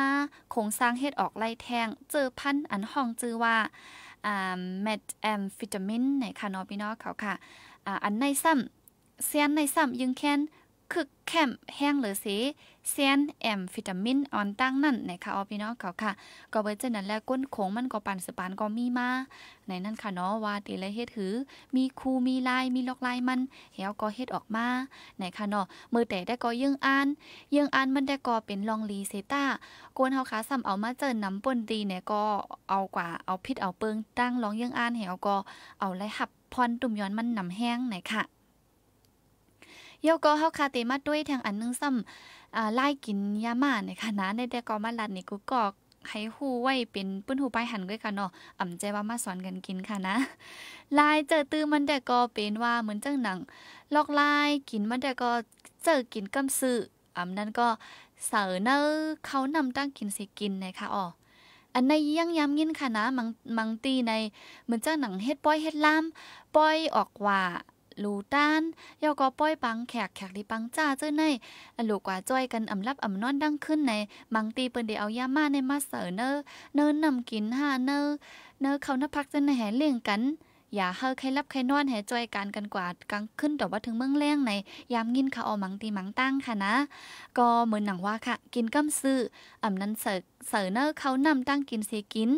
โครงสร้างเฮ็ดออกไล่แทงเจอพันอันห้องจือว่าอ่าเมทแอมฟิตามินไหนค่ะเนาะพี่น้องเขาค่ะอ่าอันในซ้ำเซียนในซ้ำยึงแค้นคึกแคมแห้งหรือสีเซนแอมฟิตามินออนตั้งนั่นนะคะออพี่น้องเขาค่ะ ก็เบร์เจนนั่นแล้วก้นโขงมันก็ปันสปานก็มีมาในนั่นค่ะเนาะว่าตีละเฮ็ดหือ มีคูมีลายมีลอกลายมันเฮวก็เฮ็ดออกมาในค่ะเนาะมือแต่ได้ก็ยังอ่านยังอ่านมันได้ก็เป็นลองลีเซต้าโกนเฮาขาซ้ำเอามาเจินน้ำป่นดีเนี่ยก็เอากว่าเอาพิษเอาเปิงตั้งลองยังอ่านเฮวก็เอาไล่หับพรตุ่มย้อนมันนำแห้งในค่ะเยาก็เฮาคาเตมาด้วยทางอันนึงซ้ำอ่าไล่กินยามาในคณะในแต่ก็มาลัดนี่กูกอกให้ฮู้ไว้เป็นปุ้นหูไปหันด้วยกันเนาะอ่ำใจว่ามาสอนกันกินค่ะนะลายเจอตื้อมันแต่ก็เป็นว่าเหมือนจังหนัง ลอกลายกินมันแต่ก็เจอกินกำซื้ออ่ำนั่นก็เสอเนอเขานำตั้งกินสิกินนะคะอ๋ออันในยังย้ำยินค่ะนะมังมังตีใน เหมือนเจ้าหนังเฮ็ดป้อยเฮ็ดล่ามป้อยออกว่าลูต้านยอกอป้อยปังแขกแขกที่ปังจ้าเจ้าในลูกกว่าจ้อยกันอ่ำรับอ่ำนอนดังขึ้นในบางตีเปิ้นเดีเอายามาในมาเสอเนอเนินนำกินหาเนอ เนอเขานับพักจนแห่เลี่ยงกัน อย่าเฮอใครรับใครนอนแห่จอยกันกันกว่ากลางขึ้นแต่ว่าถึงเมืองแรงในยามกินข้าวอมังตีมังตั้งค่ะนะ ก็เหมือนหนังว่าค่ะกินกำซื้ออ่ำนั้นเสิร์เสร์เนอร์เขานำตั้งกินเสกิน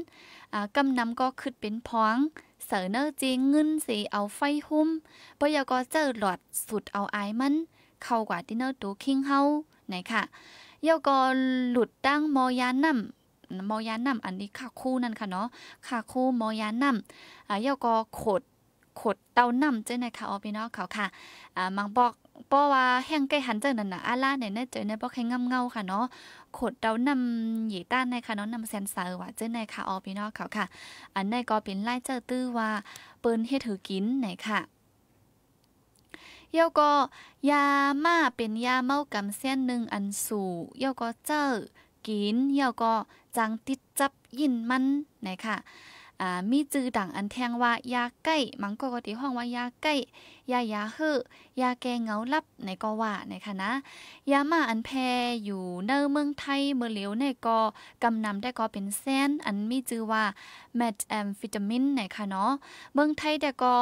อ่ากำนำก็ขึ้นเป็นพองเสอเนอจีเงินสีเอาไฟหุ้มปยกอเจอหลอดสุดเอาไอมัน เข้ากว่าที่เนอตูคิงเฮาไหนค่ะยกอหลุดตั้งมอยานำมอยานำอันนี้ค่ะคู่นั่นค่ะเนาะค่ะคู่มอยานำอ่ายกอขด ขดเตานำเจ้าไหนค่ะออพี่น้องเขาค่ะอ่ามังบอกปาอว่าแห้งใกล้หันเจอนั่นน่ะอาล่าเนี่ยเจอเนี่ยป้อแค่งเงาค่ะเนาะ ขดเดานำหยีต้านในค่ะเนาะนำแซนเซอร์ว่าเจอในค่ะออพี่นอเขาค่ะ อันในก็เป็นไล่เจอตื้อว่าเปิ้นเฮ็ดถือกินไหนค่ะเยาก็ยามาเป็นยาเมากำเส้นหนึ่งอันสูเยาก็เจอกินเยาก็จังติดจับยินมันไหนค่ะอ่ามีจือดังอันแทงว่ายาใกล้มังก็ก็ตีห้องว่ายาใกล้ยายาเฮอยาแกงเงาลับในก็ว่านคะนะยามาอันแพอยู่เนอเมืองไทยเมื่อเหลียวในก็กำนำได้ก็เป็นแซนอันมีจือว่าแมทแอมฟิตามินนคะเนาะเมืองไทยแต่ก็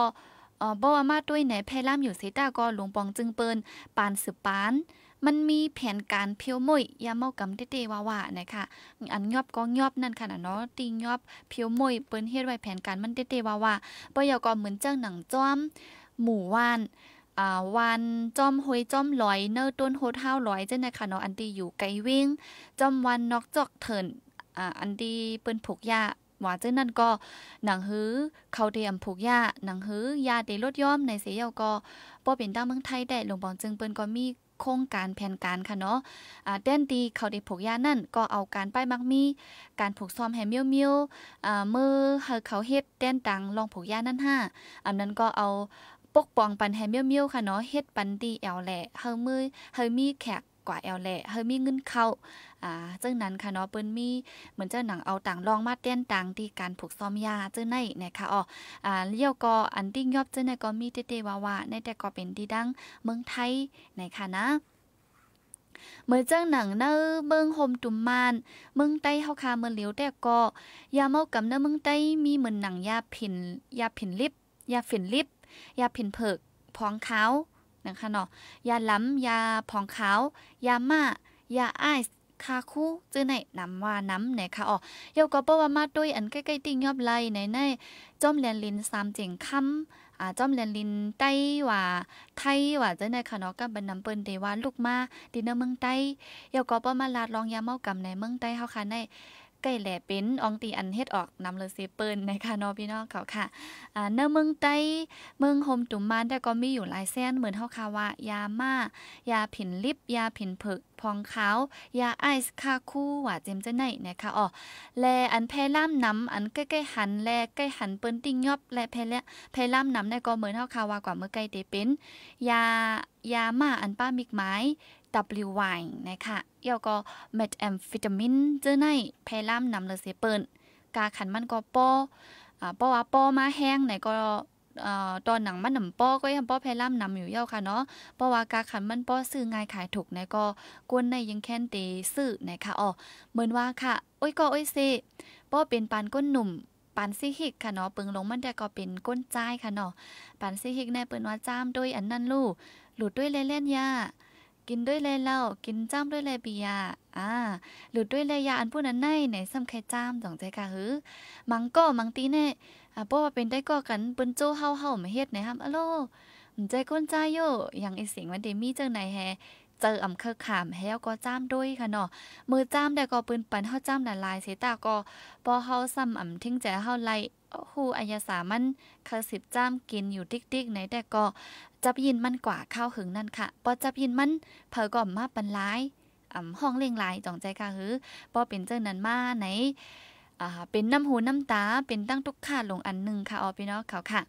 บ่ว่ามาด้วยไหนแพร่ล่ามอยู่เซต้าก็หลวงปองจึงเปิ้นปานสืบปานมันมีแผนการเพียวมุ่ยยาเมากาเตเตว่าว่านะคะอันยอบก็ยอบนั่นค่ะเนาะตียอบเพียวมุ่ยเปิ้นเฮ็ดไว้แผนการมันเตเตว่าว่าบ่ยาก็เหมือนเจ้าหนังจ้อมหมู่ว่านวันจอมหอยจอมลอยเนอต้นโฮเท้าลอยเจ้านะคะเนาะอันดีอยู่ไกลวิ่งจอมวันนอกจอกเถิน อ่า อันดีเปิ้นผูกยาว่าเจ้านั่นก็หนังหื้อเขาเตรียมผูกยาหนังหื้อยาเตลดยอมในเสียเยวก็บ่เป็นตั้งเมืองไทยได้หลวงปองจึงเปิ้นก็มีโครงการแผนการค่ะเนาะอ่าแดนตีเขาได้ผูกยานั่น ก็เอาการป้ายมักมีการผูกซ่อมแหเมียวมิวอ่าเมื่อเฮาเขาเฮ็ดแดนตังลองผูกยานั่นห้าอันนั้นก็เอาปกป้องปันแหเมียวมิวค่ะเนาะเฮ็ดปันตีแอลแหละเฮามือเฮามีแขกกว่าแอลแหละเฮามีเงินเข้า่าจึงนั้นค่ะเนาะเปิ้นมีเหมือนเจ้าหนังเอาต่างรองมาเต้นต่างที่การผูกซ่อมยาเจ้าในนะคะอ๋ออ่าเลี้ยวก็อันติ้งยอบเจ้าในก็มีเตเตวาวาในแต่ก็เป็นที่ดังเมืองไทยนะคะนะเมื่อเจ้าหนังเนื้อเมืองโฮมตุมมาน เมืองใต้เฮาคาเมืองเหลียวแต่ก็ยาเมากับเนื้อเมืองใต้มีเหมือนหนังยาผินยาผินลิบยาผินลิบยาผินเผิกพองขานะคะเนาะยาล้ำยาพองขาวยาม่ายาไอซ์คาคู่จื้อในนำว่าน้ำไหนค่ะอ๋อยกก็บ่ว่ามาด้วยอันใกล้ๆติ่งยอบไหลในในจ้อมแลนลินามเจียงค่ำอ่าจ้อมแลนลินใต้ว่าไทยว่าจังได๋ค่ะเนาะกับบันนำเปิ้นเดว่าลูกมาดินเมืองใต้ยกก็บ่มาลาดรองยาเมากำในเมืองใต้เฮาค่ะในไก่แหล่เป็นอองตีอันเฮ็ดออกนำเลยเซเปิ้นนะคะเนาะพี่น้องเขาค่ะอ่าเนื้อเมืองใต้เมืองโฮมตุมมาน แต่ก็มีอยู่หลายแสนเหมือนเฮาคาว่า ยาม่ายาผินลิบยาผินผึกพองขาว ยาไอซ์คาคู่ว่าเจมจะไหนนะคะอ๋อแลอันแพล่ามน้ำอันใกล้ๆหันแลใกล้หันเปิ้นติ้งยอบและแพละแพล่ามน้ำในก็เหมือนเฮาคาว่ากว่าเมื่อใกล้เตเป็นยา ยาม่าอันป้ามิกไม้ WY นะคะเอี่ยวก็เม็ดแอมฟิตามินเจอในเพลามนำเลเซเปิลกาขันมันก็ปอปอว่าปอมาแห้งไหนก็ตอนหนังมันหนำปอ ก็ยังปอเพลามนำอยู่เยวค่ะเนาะปอว่ากาขันมันปอซื้อง่ายขายถูกไหนก็กวนในยังแค้นเตซื้อนะคะอ๋อ เหมือนว่าค่ะ โอ้ยก็โอ้ยซิปอเป็นปานก้นหนุ่มปันซิฮิกค่ะเนาะเปิงลงมันแต่ก็เป็นก้นใจค่ะเนาะปันซิฮิกในเปิ้นว่าจ้ามด้วยอันนั่นลูกหลุดด้วยเล่นๆย่ากินด้วยเลยเหล้ากินจ้ำด้วยเลยเบียอ่าหรือด้วยเลยยา อันผู้นั้นไนไหนซ้ำใครจ้ำสองใจกะหือ มังก็มังตีแน่อ่าเพราะว่าเป็นได้ก็กันเปืนโจ้เฮาเฮามาเฮ็ดไหนครับอโล ใจก้นใจโยอย่างไอเสียงวันเดมี่เจ้าไหนแฮ เจออำเคอขามแฮวก็จ้ามด้วยค่ะเนาะ มือจ้ามได้ก็ปืนปันเฮาจ้ามนลายเสตาก็ พอเฮาซ้ำอำทิ้งใจเฮาไลฮู้อัยสามัน เคอสิบจ้ามกินอยู่ติ๊กๆ ไหนแต่ก็จับยินมันกว่าข้าวหึงนั่นค่ะปอจับยินมันเผอก่อมมาปันรลาย่ห้องเลียงหลายจ่องใจค่ะหือปอเป็นเจ้านั้นมาไหนอ่าเป็นน้ำหูน้ำตา เป็นตั้งทุกข่าลงอันหนึ่งค่ะ ออพี่น้องเขาค่ะ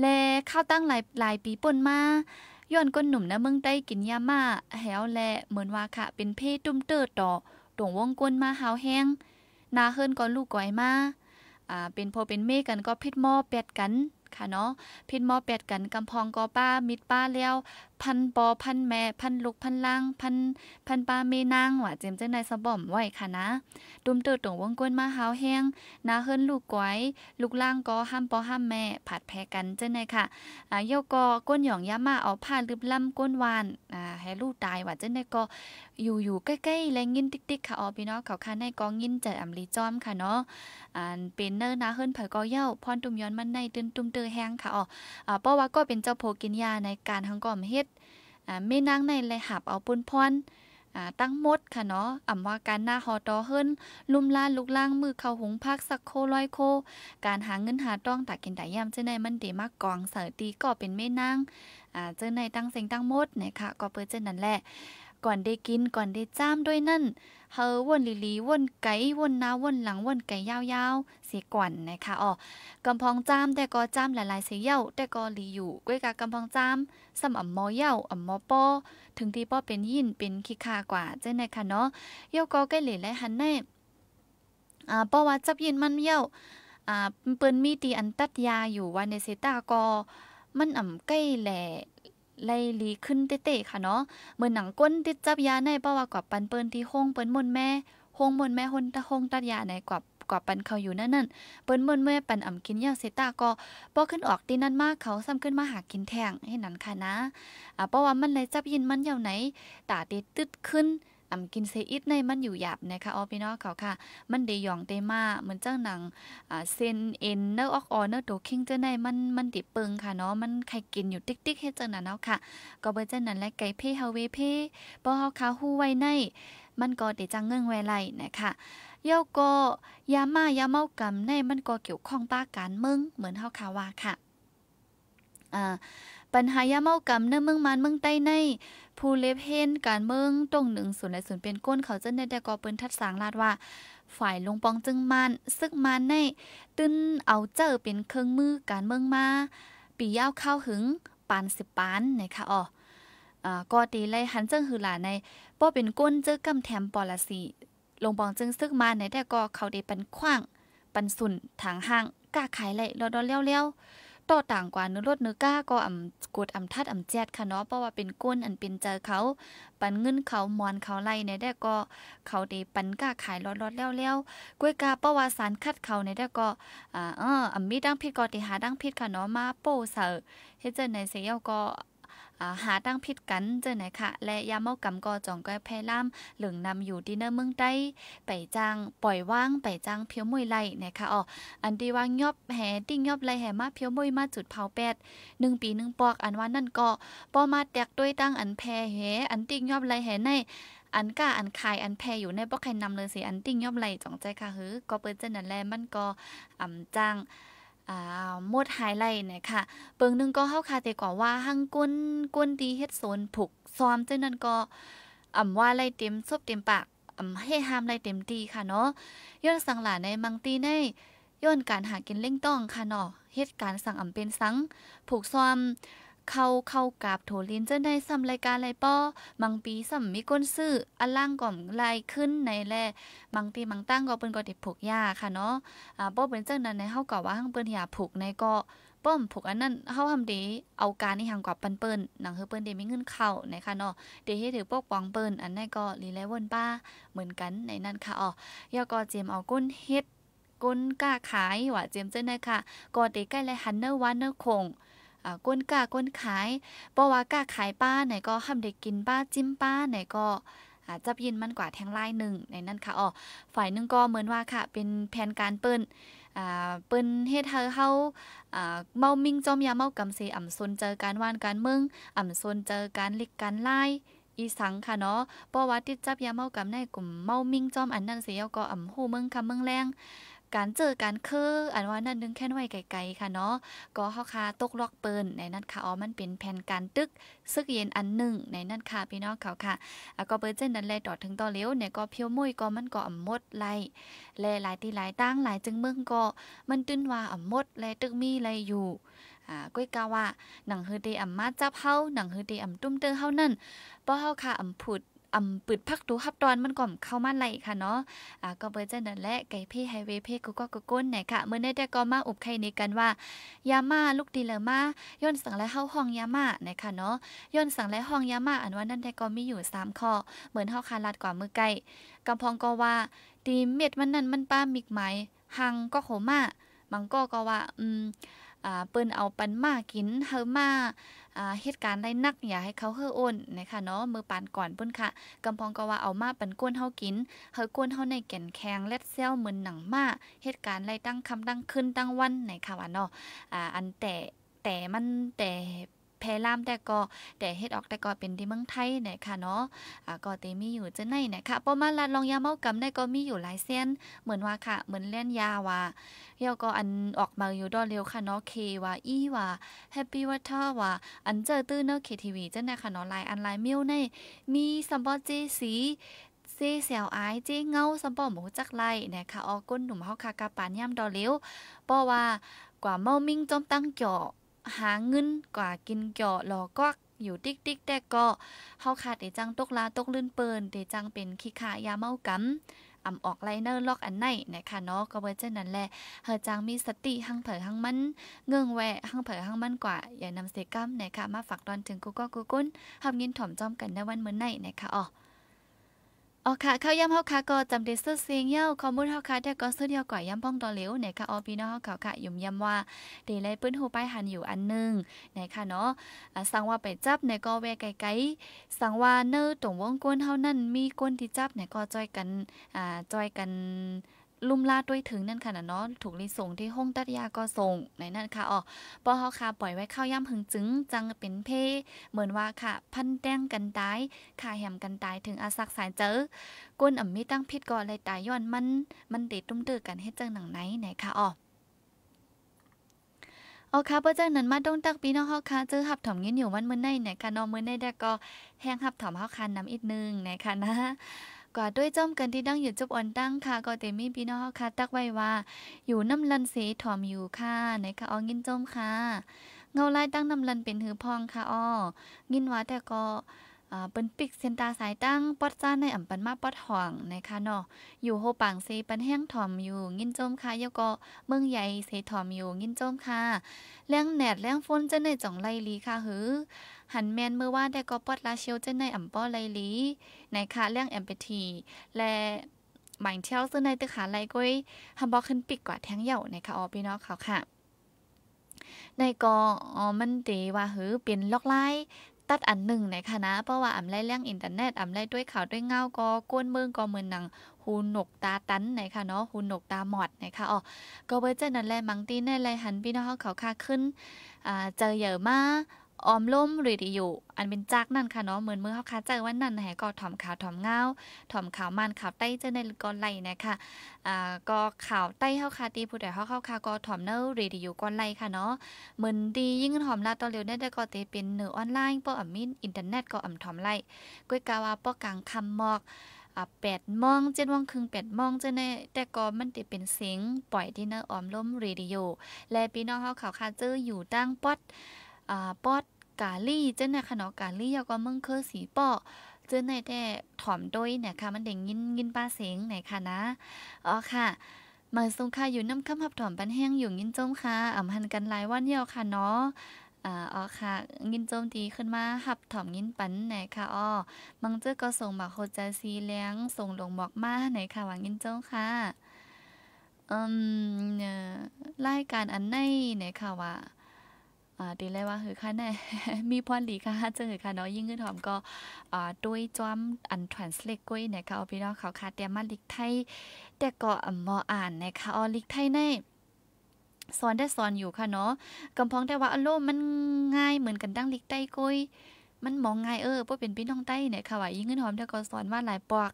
และข้าวตั้งหลายหลายปีป่นมา ย้อนก้นหนุ่มนะเมืองใต้กินยาม่าแถวและเหมือนว่าค่ะ เป็นเพศตุ้มเตอร์ต่อตรงวงกลนมาหาวแห้ง นาเฮิรนก่อนลูกก้อยมา อ่า เป็นพอเป็นเมฆกันก็พิดหม้อแปดกันค่ะเนาะพินมอแปดกันกำพองกอป้า มิดป้าเลี้ยวพันปอพันแม่พันลูกพันล่างพันพันปาเมนางว่าเจมเจนานายสบอมไว้ค่ะนะดุมเติ์ตงวงกวนมาหาวแห้งนาเฮิรนลูกก๋อยลูกล่างก็ห้ามปอห้ามแม่ผัดแพ้กันเจนานยค่ะอ่าโยกอก้นหยองยามาเอาผ้าลึบลำก้นวานอ่าให้ลูกตายว่าเจ้านายก็อยู่ๆใกล้ๆแรงยินติ๊กๆ ค่ะอ๋อพี่น้องเขาค่ะในกองยินจัดอำลีจอมค่ะเนาะอ่าเป็นเนอร์นาเฮิรนเผยก็เย้าพรตุ่มย้อนมันในตื่นตุ่มเตอแห้งค่ะอ๋ออ่าเพราะว่าก็เป็นเจ้าโพกินยาในการทั้งก่อมเฮ็ดอ่าเมนางในแลหับเอาปุ้นพรตั้งมดค่ะเนาะอ่าว่าการหน้าหอตอเฮิรนลุมลาลูกล่างมือเข้าหงพักสักโคร้อยโค การหาเงินหาต้องตักกินแต่ยามเจ้าในมันเดมากกองเสือตีก็เป็นแม่นางอ่าเจ้าในตั้งเซ็งตั้งมดนะคะก็เปิดเจ้านั่นแหละ ก่อนได้กินก่อนได้จ้ามด้วยนั่นเฮอว่นลีลีว่นไก่ว่นนาว่นหลังว่นไก่ยาวๆเสียก่อนนะคะอ๋อกำพองจ้ามแต่ก็จ้ามหลายๆ เสียเย่าแต่ก็ลีอยู่ก้วยกากำพองจ้ามสมอ่ำมอเย่าอ่ำมอป้อถึงที่ป้อเป็นยินเป็นขี้คากว่าเจ้นะคะเนาะเย่าก็ใกล้เหลและหันแน่อ่าป้อว่าจับยินมันเย่าอ่าเปิ้นมีตีอันตัดยาอยู่วันในเซตาก็มันอ่ำใกล้แหล่ไล่ลีขึ้นเตะๆค่ะเนาะเหมือนหนังก้นติดจับยาในปราวากว่ปันเปิ้นที่ห้องเปิ้นมนแม่ห้องมนแม่ห้องตะห้องตัดยาในกว่กว่าปันเขาอยู่นั่นนั่นเปิ้นมนแม่ปันอ่ำกินยาเซตาก็ป้อขึ้นออกตีนั่นมากเขาซ้ำขึ้นมาหากินแทงให้นั้นค่ะนะอ่เพราว่ามันเลยจับยินมันยาไหน ตาติดตึดขึ้นอำกินเซอิดในมันอยู่หยาบนะคะอ๋อพี่น้องเขาค่ะ มันเดยองเตมาเหมือนเจ้าหนังอ่าเซนเอ็นเนอร์ออกออเนอร์โตคิงเจ้าในมันมันติเปิงค่ะเนาะมันใครกินอยู่ติ๊กติ๊กให้เจ้านังนเนาะค่ะก็เบอร์เจ้านังนและไก่เพ่เฮาเวเพ่ปอเฮาคาฮู้ไว้ใน มันก็เดจังเงื่งไว้ไลนะคะเย้าก็ยาม่ายาเมากรรมในมันก็เกี่ยวข้องป้าการมึงเหมือนเฮาคาว่าค่ะปัญหายาเมากรรมเนื้อมึงมันมึงใต้ในผู้เล็บเห็นการเมืองตรงหนึ่งศูนย์ในศูนย์เป็นก้นเขาจะในแต่กอเปิ้นทัดสางลาดว่า ฝ่ายลงปองจึงมันซึกมันใน ตึ้นเอาเจอเป็นเครื่องมือการเมืองมา ปียาวเข้าหึงปานสิบปานนะคะอ๋อก็ตีไล่หันเจิงหือหลาในป้อเป็นก้นเจอกำแถมปอละสีลงปองจึงซึกมาในแต่ก็เขาได้ปันขว้างปันสุนทางห้างกล้าขายไล่รอดอเลี้ยวๆต่อต่างกว่าเนื้อรถเนื้อก้าก็อำกดอำทัดอำแจดค่ะเนาะเพราะว่าเป็นก้นอันเป็นเจอเขา ปันเงินเขามอนเขาไล่ใน่ได้ก็เขาได้ปันก้าขายรอดๆแล้ว ๆกล้วยกาเพราะว่าสารคัดเขาใน่ได้ก็อ่าเอออำมีดังผิดก็ติหาดังผิดค่ะเนาะมาโป้เสอเฮ็ดจังในเสียก็หาตั้งพิษกันเจอไหนคะและยาเมากำกอจองก้อยแพล่ามหลืองนำอยู่ดินเนอร์เมืองใต้ไปจ้างปล่อยว่างไปจ้างเพียวมวยไล่นะคะอ๋ออันดีว่างยอบแห่ติ้งยอบไล่แห่มาเพียวมวยมาจุดเผาแปดหนึ่งปีหนึ่งปอกอันว่านั่นก็ปอมาแตกด้วยตั้งอันแพแห่อันติ้งยอบไล่แห่ในอันก้าอันคายอันแพอยู่ในบ่ใครนำเลยสิอันติ้งยอบไล่จองใจค่ะเฮ้ก็เปิดเจนไันแลมันก็อ่ำจ้างอ่า หมดไฮไล่นะคะเปิงนึงก็เฮาคาเตกว่าว่าหังกุนกุนดีเฮ็ดโซนผูกซ้อมจังนั้นก็อ่ำว่าไล่เต็มซบเต็มปากอ่ำให้ห้ามไล่เต็มตีค่ะเนาะย้อนสังหลาในมังตีในย้อนการหากินเล่งต้อง ค่ะเนาะเฮ็ดการสั่งอ่ำเป็นสังผูกซ้อมเข้าเข้ากับโถลินเจ้าได้ซ้ำรายการไรป้อบางปีซ้ำมีก้นซื้ออล่างก่อมลายขึ้นในแลบางปีบางตั้งก็เปิ้นก็ติดผูกยาค่ะ เนาะอ่าป้อเป็นเจ้านั้นในเฮาก็ว่าหังเปิ้นอย่าผูกในก็ป้อมผูกอันนั้นเฮาทำดดเอาการนีห่างกว่าปันเปิ้นหนังเฮอเปิ้นเดมีเงินเข้านะคะเนาะเดเฮ็ดถือปกป้องเปิ้นอันนั้นก็ลีแลวนป้า เหมือนกันในนั้นค่ะอ๋อยาก็เจมเอาก้นเฮ็ดก้นกล้าขายว่าเจมเจ้นนะคะก็เดใกล้และฮันเนอร์วันเนอร์คงก้นกาก้นขายบอาว่ากาขายป้าไหนก็ห้ามเด็กกินป้าจิ้มป้าไหนก็จับยินมันกว่าแทงไล่หนึ่งในนั้นค่ะอ๋อฝ่ายหนึ่งก็เหมือนว่าค่ะเป็นแผนการเปิ้นเปิ้นเฮ็ดเธอเขาเมามิ่งจอมยาเมากำาเซอ่ำซนเจอการว่านการเมืองอ่ำซนเจอการลิกการไล่อีสังค่ะเนาะเพราะว่าติดจับยาเมากำในกลุ่มเมามิ่งจอมอันนั้นเสียก็อ่ำฮู้เมืองคำเมืองแรงการเจอการคืออันว่านั่นนึงแค่นไว้ไกลๆค่ะเนาะก็เฮาคาตกลอกเปิ้นในนั้นค่ะอ๋อมันเป็นแผ่นการตึกซึกเย็นอันหนึ่งในนั้นค่ะพี่น้องเขาค่ะแล้วก็เปิ้นเจนนั้นแลตออถึงต่อเลี้ยวเนี่ยก็เพียวมุ่ยก็มันก็อ่ำมดไล่แลหลายที่หลายตั้งหลายจึงเมืองก็มันตึนว่าอ่ำมดแลตึกมีไรอยู่อ่าก้อยกาว่าหนังฮือเดอำมาจับเฮาหนังฮือเดอำตุ้มเตอเฮานั่นป้อเฮาค่ะอำผุดอำปืดพักตูฮับตอนมันก่อมเข้ามาไหลค่ะเนาะอ่าก็เบอร์เจนนั่นแหละไก่เพ่ไฮเวย์เพ่กูก็กูก้นไหนค่ะเมื่อได้แต่ก็มาอุบไข่ในกันว่ายาม่าลูกดีเลมาย่นสั่งและเฮาห้องยาม่าไหนค่ะเนาะย่นสั่งและห้องยาม่าอันว่านั่นแต่ก็มีอยู่ 3ข้อเหมือนเฮาคาลัดกว่ามือไก่กำพองก็ว่าตีเม็ดมันนั่นมันป้ามิกไหมหังก็โหมามังก็ก็ว่าอืมอ่าเปิ้นเอาปันมากินเฮามาเหตุการณ์ได้นักอย่าให้เขาเฮ่ออ้นนะคะเนาะมือปานก่อนพิ่นค่ะกำพองก็ว่าเอามาปันก้นเฮากินเฮอกวนเฮาในแก่นแข็งเล็ดเซลเหมือนหนังมาเหตุการณ์ไรตั้งคำตั้งขึ้นตั้งวันไหนค่ะว่าเนาะอ่าอันแต่แต่มันแต่แพ่ล่ามแต่ก็แต่เฮ็ดออกแต่ก็เป็นที่เมืองไทยนะคะเนาะก็เตมีอยู่จะไหนนะคะประมาลัดลองยาเมากาได้ก็มีอยู่หลายเส้นเหมือนว่าค่ะเหมือนเล่นยาว่าเยาก็อันออกมาอยู่ดอเร็วค่ะเนาะเคว่าอีว่าแฮปปี้วัตเทอร์ว่าอันเจอตื้อเนาะเคทีวีจ้ะนะคะเนาะลายอันลายมิวในมีซัมบอเจสีเซเซลไอเจ้เงาสัมปอหมูจักไล่นะคะออก้นหนุ่มเฮาคากาปานย่ำดอเรีวยวราะว่ากว่าเมามิ่งจอมตั้งเจาะหาเงินกว่ากินเกา่หลอกก็อยู่ติ๊กติ๊กแต่ก็เฮาขาดเตจังตกลาตกลื่นเปินเตจังเป็นขี้ขายาเมากำอํำออกไลเนอร์ล็อกอันไหนนะคะเนาะก็เบอร์เจนนั้นแหละเฮอจังมีสติหังเผยหังมันเงื่องแวะหังเผยหังมันกว่า อย่านำเสกัมนะคะมาฝากตอนถึงกูก็กูก้นทำยินถ่อมจอมกันในวันเมื่อไหนนะคะอ๋ออ๋อค่ะเข้าย่ำเฮาค่ะก็จำเดซเซียงเย้าข้อมูลเฮาค่ะแต่ก็ซื้อเดียวก่อยยำป้องตอเหลวไหนค่ะออพี่น้องเฮาค่ะค่ะยุ่มย่ำว่าเดลัยปื้นหูป้ายหันอยู่อันนึงไหนค่ะเนาะสั่งว่าไปจับไหนก็แวไกลๆสั่งว่าเนื้อตรงวงกวนเฮานั่น มีกวนที่จับไหนก็จอยกันอ่าจอยกันลุ่มลาดด้วยถึงนั่นค่ะนะ้องถูกลิส่งที่ห้องตัดยาก็ส่ง ในนั่นค่ะอ๋อปอเฮาคาปล่อยไว้ข้าวย่ำหึงจึงจังเป็นเพเหมือนว่าค่ะ พันแดงกันตาย ขาแหมกันตายถึงอาศักสายเจอ ก้นอ่ำมีตั้งพิษก่อนเลยตายย้อนมัน มันติดตุ้มตือกันให้เจ้าหนังไหนไหนค่ะอ๋อเอาค่ะเปร้ะเจ้านั้นมาต้องตักปีน้องเฮาค่ะ เจอหับถมเงินอยู่วันมื้อในเนี่ยค่ะนอมื้อในได้ก็แห้งหับถมเฮาคันนำอีกนึงนะคะนะกว่าด้วยจ้อมกันที่ดั้งอยู่จบอ่อนตั้งค่ะ ก็เตมีพี่น้องค่ะตักไว้ว่า อยู่น้ำลันเสถอมอยู่ค่ะไหนค่ะอ้องินจ้อมค่ะ เงาลายตั้งน้ำลันเป็นหือพองค่ะอ้องินว่าแต่ก็อ่าเปิ้นปิกเซนตาสายตั้งปอดจ้านในอ่ำปันมาปอดห่องนะคะเนาะอยู่โฮปังเซปันแห้งถอมอยู่งินจมค่ะยะก็เมืองใหญ่เซถอมอยู่งินจมค่ะแรงแหนดแรงฝนจะในจ่องไลลีค่ะหือหันแมนเมื่อว่าได้ก็ปอดลาเชียวจะในอ่ำป้อไลลีนะคะแรงแอมเปทีและหมายเที่ยวซึ้ในตึกหาไลก้อยฮัมบอกขึ้นปิกกว่าแทงเหย่านะคะอ๋อพี่น้องเขาค่ะ ในกออมันเตว่าหือ เป็นล็อกไลตัดอันหนึ่งในคณะเพราะว่าอ่าไล่เรื่องอินเทอร์เน็ตอ่าไล่ด้วยข่าว ด้วยเงาก็ก้นเมืองก็เมืองหนัง หูหนกตาตันในค่ะเนาะหูหนกตาหมอดในค่ะอ๋อก็เบอร์เจนนั่นแหละมังตีแน่เลยหันพี่น้องเขาขาขึ้น อ่า เจอเยอะมากออมล้มรีดิโออันเป็นจักนั่นค่ะเนาะ เหมือนมือเขาคาใจว่านั่นแหก็ถ่อมขาวถ่อมเงาถ่อมขาวมันขาวไต้เจอในก้อนไหลนะคะ อ่าก็ขาวไต้เ้าคาตีผู้ใดเขาเข้าคาก็ถ่อมเนอรีดิโอก้อนไหลค่ะเนาะเหมือนดียิ่งถ่อมลาตอนเร็วได้ก็เตเป็นเนื้อออนไลน์ป้ออัมินอินเทอร์เน็ตก็อ่มาถ่อมไหลก้วยกาวาป้อกลางคำมอก อ่าแปดมองเจ็ดวงครึ่งแปดมองเจ้าในแต่ก็มันติเป็นเสียงปล่อยที่เนอออมล้มเรดิโอและพี่น้องเขาข่าวคาเจออยู่ตั้งป๊อดปอดกาลี่เจ้าเนี่ยขนอกาลี่ยก็มึงเคอสีปอเจ้าเนี่ยแต่ถอมด้ยเนี่ยค่ะ มันเด้งยินยินป้าเสียงไหนค่ะนะอ๋อค่ะ มาสงค่ะอยู่น้ำค้ำหับถอมปันแห้งอยู่ยินจมค่ะอ่ำหันกันหลายวันเยียวค่ะเนาะอ๋อค่ะยินโจมดีขึ้นมาหับถอมยินปันไหนค่ะอ๋อมังเจ้าก็ส่งหมากโคจาซีเลี้ยงส่งหลงหมอกมาไหนค่ะหวังยินโจมค่ะอืมรายการอันไหนไหนค่ะว่าีเลยว่คอค่ะแน่มีพรดีค่ะเจอค่ะเนาะยิ่งขึ้นหอมก็อ่าด้วยจอมอันทรานสเล t กุ้ยนะคะเอาพี่น้องเขาค่ะแต่มาลิกไทยแต่ก็มออ่านนะคะออลิกไทยแน่สอนได้สอนอยู่ค่ะเนาะกำพองแต่ว่าอารมณ์มันง่ายเหมือนกันดั้งลิกไต้กุ้ยมันมองง่ายเออเพราะเป็นพี่น้องใต้เนี่ยค่ะว่ายิ่งขึ้นหอมแต่ก็สอนว่าหลายปอก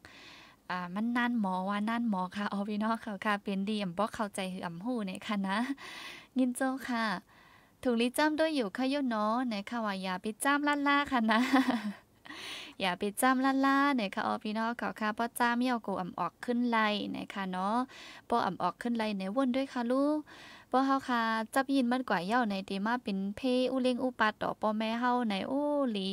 อ่ามันนั่นหมอว่านั่นหมอค่ะเอาพี่น้องเขาค่ะเป็นดีอ่ำบอกเข้าใจหอ่ำหูเนี่ยค่ะนะยินโจค่ะถูกลิจ้ำด้วยอยู่ค่ะโยเนีะยค่ะว่าอย่าไปจ้ำล่าล่าค่ะนะ อย่าไปจ้ำล่าล่าี่ยค่ะออพี่น้องเขาค่ะป่อจ้าไมีเอากูอ่ำออกขึ้นไล่ี่ยค่ะเนาะป่ออ่ำออกขึ้นไล่ี่ยวนด้วยค่ะลูกป่อเฮาค่ะจับยินมันกว่าเย่าในตีมาเป็นเพอุเลงอุปัดต่อป่อแม่เฮาในโอ้ลี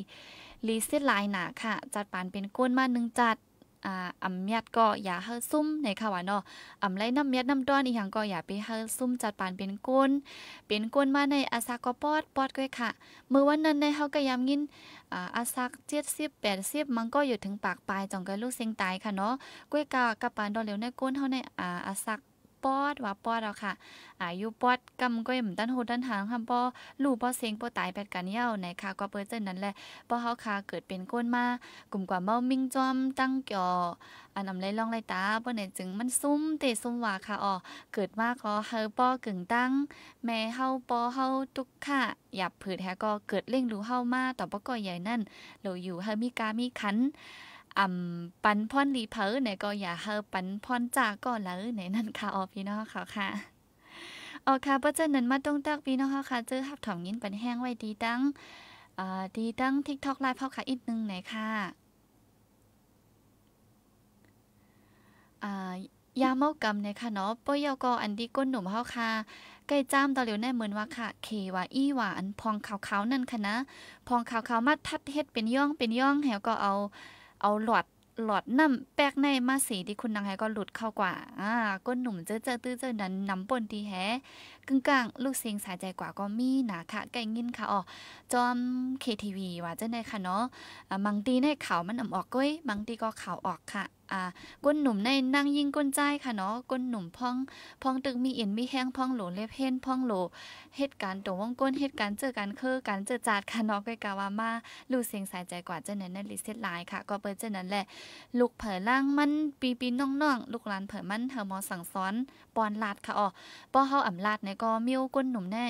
ลีเสียลายหนาค่ะจัดปานเป็นก้นมาหนึ่งจัดอ่าอำเมียดก็อย่าเฮอซุ่มในค่ะว่าเนาะอำไรน้ำเมียดน้ำต้อนอีหยังก็อย่าไปเฮอซุ่มจัดปานเป็นก้น เป็นก้นมาในอาซาก็ปอด ปอดก้อยค่ะเมื่อวันนั้นในเฮาก็ยามยินอ่าอาซัก 70 80 มันก็อยู่ถึงปากปลายจ่องก็ลูกเซ็งตายค่ะเนาะก้อยกากะปานดอนเร็วในก้นเฮาในอ่าอาซักปอดว่าปอดเอาค่ะอายุปอดกำก้อยมตันหูตันหางค่ะปอลูปอเสียงปอตายแปดกันเย้าในค่ก็เปิดเจนนั้นแหละปอเขาค่ะเกิดเป็นก้นมากลุ่มกว่าเมามิงจอม ตั้งเกี่ยวอันนำไรล่องไรตาเนี่นจึงมันซุ่มเตะซุ่มว่าค่ะอ๋อเกิดมาก็เฮาปอกึ่งตั้งแม่เฮาปอเฮาทุกค่ะหยับผืดแฮก็เกิดเล่งรู้เฮามาต่อปอก้อใหญ่นั่น เราอยู่เฮามีกามีขันอำปันพ่อนรีเพอเนี่ยก็อย่าเฮาปันพ่อนจากก่อนเลยในนั่นค่ะออพี่น้องเขาค่ะออค่ะเพราะฉะนั้นมาตรงตักพี่น้องเขาค่ะ เจอหับถ่อมยินปันแห้งไว้ดีตั้งอ่า ดีตั้งทิกทอกไลฟ์เผาค่ะอีกนึงไหนค่ะ อ่ายาเมากำเนี่ยค่ะเนาะป้อยาก็อันดีก้นหนุ่มเฮาค่ะไก่จ้ามตะเหลียวแน่เหมือนว่าค่ะเคว่าอี้ว่าอันพองขาวๆนั่นค่ะนะพองขาวๆมาทัดเฮ็ดเป็นย่องเป็นย่องแหวก็เอาเอาหลอดหลอดน้ำแปกในมาสีที่คุณนางหฮก็หลุดเข้ากว่า อ่าก้นหนุ่มเจอเจอตื้อเจอนั้นน้ำปนดีแฮกึ่งกลาง ลูกเสียงสายใจกว่าก็มีนะคะไก่งินค่ะอ๋อจอม KTV ว่าจะได้ค่ะเนาะบางทีในเข่ามันอ่ำออกก้อยบางทีก็เข่าออกค่ะ อ่า ก้นหนุ่มในนั่งยิงก้นใจค่ะเนาะ ก้นหนุ่มพองพองตึกมีเอ็นมีแห้งพองโหลเล็บเพ็นพองโหล เหตุการณ์ตัววงก้นเหตุการณ์เจอกันคือการเจอจัดค่ะเนาะไปกาวามาลูกเสียงสายใจกว่าเจ้านั้นนั่นลิเซตไลน์ค่ะ ก็เปิดเจ้านั้นแหละ ลูกเผยล่างมันปีปีน้องนองลูกหลานเผยมันเธอมอสั่งซ้อนปอนลาดค่ะอ๋อป้อเฮาอำลาดในก็มิวก้นหนุ่มแน่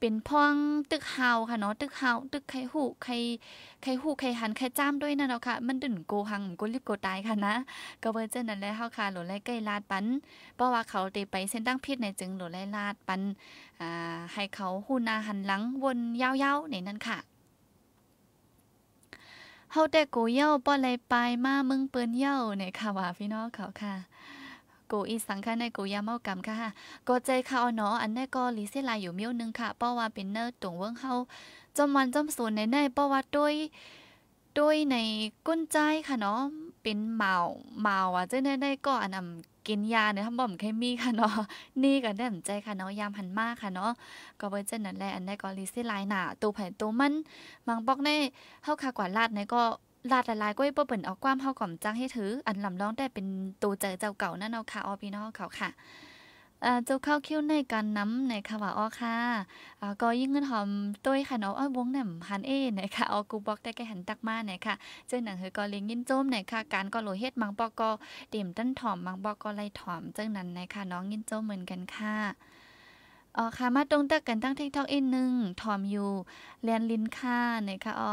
เป็นพ่องตึกเฮาค่ะเนาะตึกเฮาตึกไข่หูไข่ไข่หูไข่หันไข่จ้ามด้วยนนเนาะค่ะ มันดึงโกหังกกรีบโกตายค่ะนะ ก็เวอร์เจนนั่นแหละเฮาค่ะหลอดไล่ใกล้ลาดปัน เพราะว่าเขาเตไปเส้นตั้งพิษในจึงหลอดไล่ลาดปันอ่าให้เขาหูหน้าหันหลังวนยาวๆในนั่นค่ะเฮาแต่โกเย่าป้อไลไปมามึงเปิ้นเย่าในค่ะว่าพี่น้องเขาค่ะกูอีสังค่ะในกูยาเมากรรมค่ะ ก็ใจค่ะอ๋อเนาะ อันนี้ก็ลิีซลายอยู่มิ้วนึงค่ะ เพราะว่าเป็นเนอร์ตรงเวิ้งเฮาจอมวันจอมศูนย์ในในเพราะว่าด้วย ด้วยในก้นใจค่ะเนาะ เป็นเมาเมาอ่ะเจ้าในในก็อันนำกินยาเนี่ยทำบ่มเคมีค่ะเนาะ นี่ก็ได้สนใจค่ะเนาะ ยามหันมากค่ะเนาะ ก็เบินเจ้านั่นแหละอันนี้ก็ลิีซลายหนาตัวแผตัวมัน บางบอกในเฮาค่ะกว่าลาดในก็ลาดหลายๆก้อยเปิ้นเอาความเฮาก่อมจังให้ถือ อันลำร้องได้เป็นตัวใจเจ้าเก่านั่นเอาค่ะออพี่น้องเขาค่ะเจ้าเข้าคิ้วในการน้ำในค่ะว่าอ้อค่ะก็ยิ่งเงินหอมตัวค่ะเนาะอ้อวงแหนมฮันเอในค่ะออกูบอกได้แก่หันตักมาในค่ะเจ้าหนังเฮก็เลี้ยงยินโจมในค่ะการก็โลเฮ็ดมังบอกก็เดียมต้นถอมมังบอกก็ไล่ถอมเจ้านั้นในค่ะน้องยินโจมเหมือนกันค่ะอ๋อค่ะมาตรงตักกันตั้งททคทอกอีกหนึ่งถอมอยู่เลียนลินค่าในค่ะอ๋อ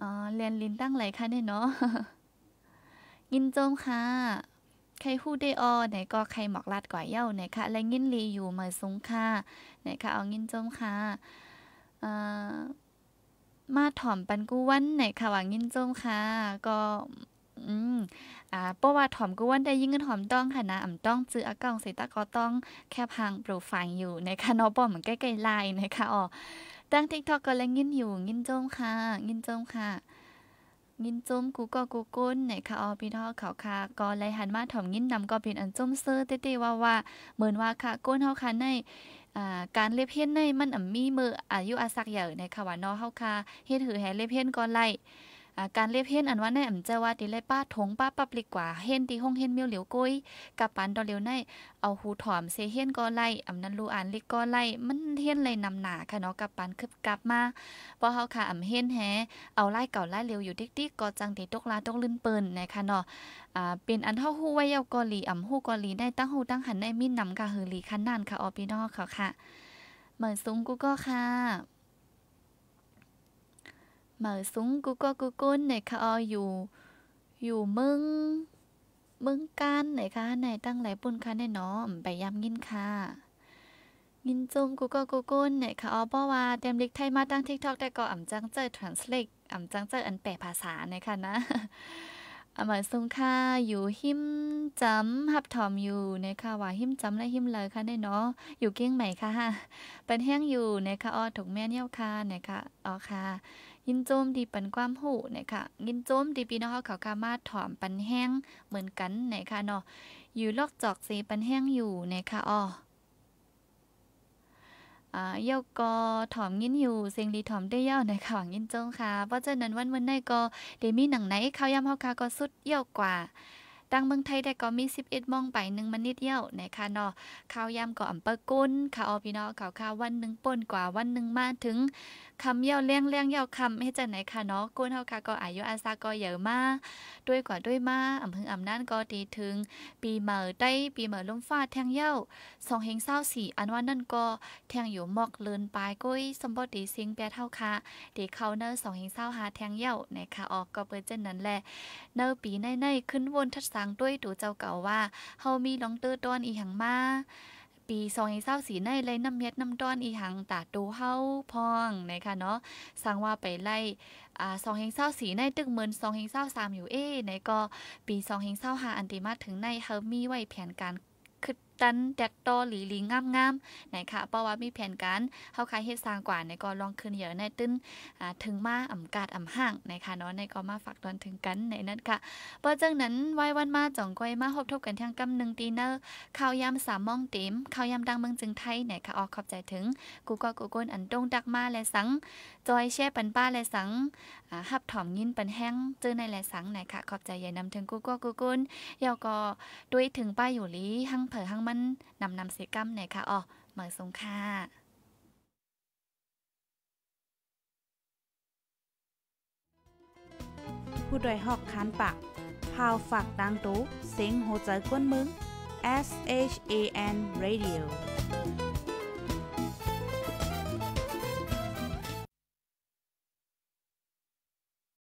อ๋อเรียนลินตั้งไหลคะเนี่ยเนาะยินโจมค่ะ ใครฮู้ได้ออไหนก็ใครหมอกลาดก่อยเย้าไหนคะและยินลีอยู่มาสงค่ะ ไหนคะเอายินโจมค่ะมาถ่อมปันกู้วันไหนค่ะหวังยินโจมค่ะ ก็ อืม อ่าเพราะว่าถ่อมกูวันได้ยิ่งเงิน่อมต้อง ค่ะนะอ่ำต้องจื้ออากองใส่ตาก็ต้องแค่พังโปรไฟล์อยู่ในคะนอปอมเหมือนใกล้ๆไลน์นคคะอ๋อตั้งทิกทอกก็แล้วงินอยู่งินโจมค่ะงินโจมค่ะงินโจมกูก็กูก้นไหนค่ะออพี่ทอเขาค่ะก็ไลหันมาถ่อมงินนำก็เป็นอันจมเซอร์เต้ๆว่าว่าเหมือนว่าค่ะก้นเฮาค่ะในการเล็บเฮ็ดในมันอ่ำมีมืออายุอาศักอย่ในค่ะว่าน้อเฮาค่ะเฮ็ดหือแห่เล็บเฮ็ดก็ไล่การเล็บเห็นอันว่าในอ่ำเจว่าดีเลยป้าถงป้าปับลิกว่าเห็นดีห้องเห็นเมียวเหลียวกุ้ยกับปันดอเลียวในเอาหูถอมเซเห็นก็ไล่อ่ำนั้นรูอ่านลิกก็ไล่มันเห็นเลยนำหนาค่ะเนาะกับปันคึบกลับมาพอเฮาค่ะอ่ำเห็นแฮ เอาไล่เก่าไล่เร็วอยู่ติ๊กติ๊กก็จังติตกลาตกลื่นเปิ้นนะคะเนาะอ่า เป็นอันเฮาฮู้ไว้เยากอลีอ่ำฮู้กอลีได้ตั้งฮู้ตั้งหันได้มีนนำค่ะเฮือลีคันนานค่ะออพี่น้องค่ะค่ะ เหมือนซุ้งกูก็ค่ะเหมาอสุงกูก็กูก้นไหนคะออยู่ อยู่มึงมึงกันไหนคะไหนตั้งไหลปุ่นคะแน่นานไปยำยินค่ะยินจุมกูก็กูก้นไหนคะออบ้อว่าเต็มลิกไทยมาตั้งทิกทอกแต่ก็อ่ำจังเจอ translate อ่ำจังเจออันแปลภาษาไหนคะนะอมาสุงค่ะอยู่หิมจำหับถอมอยู่นะคะว่าหิมจำและหิมเลยค่ะเนาะอยู่เก้งใหม่ค่ะ เป็นแห้งอยู่นะคะอ้อถูกแม่เนี่ยค่ะนะคะอ๋อค่ะยินโจมดีปันความหูนะคะยินโจมดีปีน้องเขาเขาคามาถอมปันแห้งเหมือนกันนะคะเนาะ อยู่ลอกจอกสสปันแห้งอยู่นะคะอ๋อเย่ากอถอมยินอยู่เซียงดีถอมได้เย่าในข่าวยินจงค่ะ เพราะฉะนั้นวันวันในก็เดมีหนังไหนข้าวยำเฮาคาก็สุดเย่ากว่าตั้งเมืองไทยได้ก็มี 11มองไปหนึ่งมันนิดเยียวนะคะเนาะข้าวยำก็อ่ำปะกุนข้าวพี่น้องข้าวข่าววันหนึ่งป่นกว่าวันหนึ่งมาถึงคำเยี่ยวเลี้ยงเลี้ยงเยี่ยวคำให้จังไหนคะเนาะกุนเฮาค่ะ ก็อายุอาซาก็ เยอะมากด้วยกว่าด้วยมาอ่ำพึงอ่ำนั่นก็ตีถึง ปีเหม่อได้ปีเหม่อล้มฟ้าแทงเยี่ยวสองเฮงเศร้าสี่อันว่านั่นก็แทงอยู่หมอกเลินปลายกุ้ยสมบติสิงแปดเท่าค่ะ็ีเขาเนอร์สองเฮงเศร้าหาแทงเยี่ยวนะคะออกก็เปิดเจนนั้นแหละเนอร์ปีในในขึ้นวนทัศสังด้วยตัวเจ้าเก่าว่าเฮามีหลองเตอร์ต้อนอีหังมา ปีซองอีเศร้าสีในเลยน้ำเม็ดน้ำต้อนอีหัง ตาดูเฮาพองนะคะเนาะ สังว่าไปไล่อ่าซองเฮงเศร้าสีในตึกเมินซองเฮงเศร้าสามอยู่เอ้ในก็ปีซองเฮงเศร้าหาอันติมาถึงในเฮา มีไว้แผนการขึ้ตันแดกตอหลีหลีงามงามนคะเพราะว่ามีแผนการเข้าขายเฮ็ดสร้างกว่าในก็ลองคืนเหี่ยในตึ้นถึงมาอ่ำกาดอ่ำห่างไหนคะเนาะในก็มาฝากตอนถึงกันในนั้นค่ะเพราะจังนั้นไว้วันมาจ่องก้อยมาพบทบกันทางกำหนึ่งตีเนอร์ข้าวยำสามมองเต็มข้าวยำดังเมืองจึงไทยไหนคะออกขอบใจถึงกูก็กูก้นอันตรงดักมาและสัง จอยแช่ปันป้าและสังหับถอมยินปันแห้งเจอในและสังไหนคะขอบใจใหญ่นำถึงกูก็กูก้นยาวก็ด้วยถึงป้าอยู่ลีหั่งเผอหั่งมันนำนำเสกัมเนี่ยค่ะ อ๋อหมายสงค่าผู้โดยหอกคันปาก พาวฝากดังตุ้เสียงโหใจกวนมึง S H A N Radio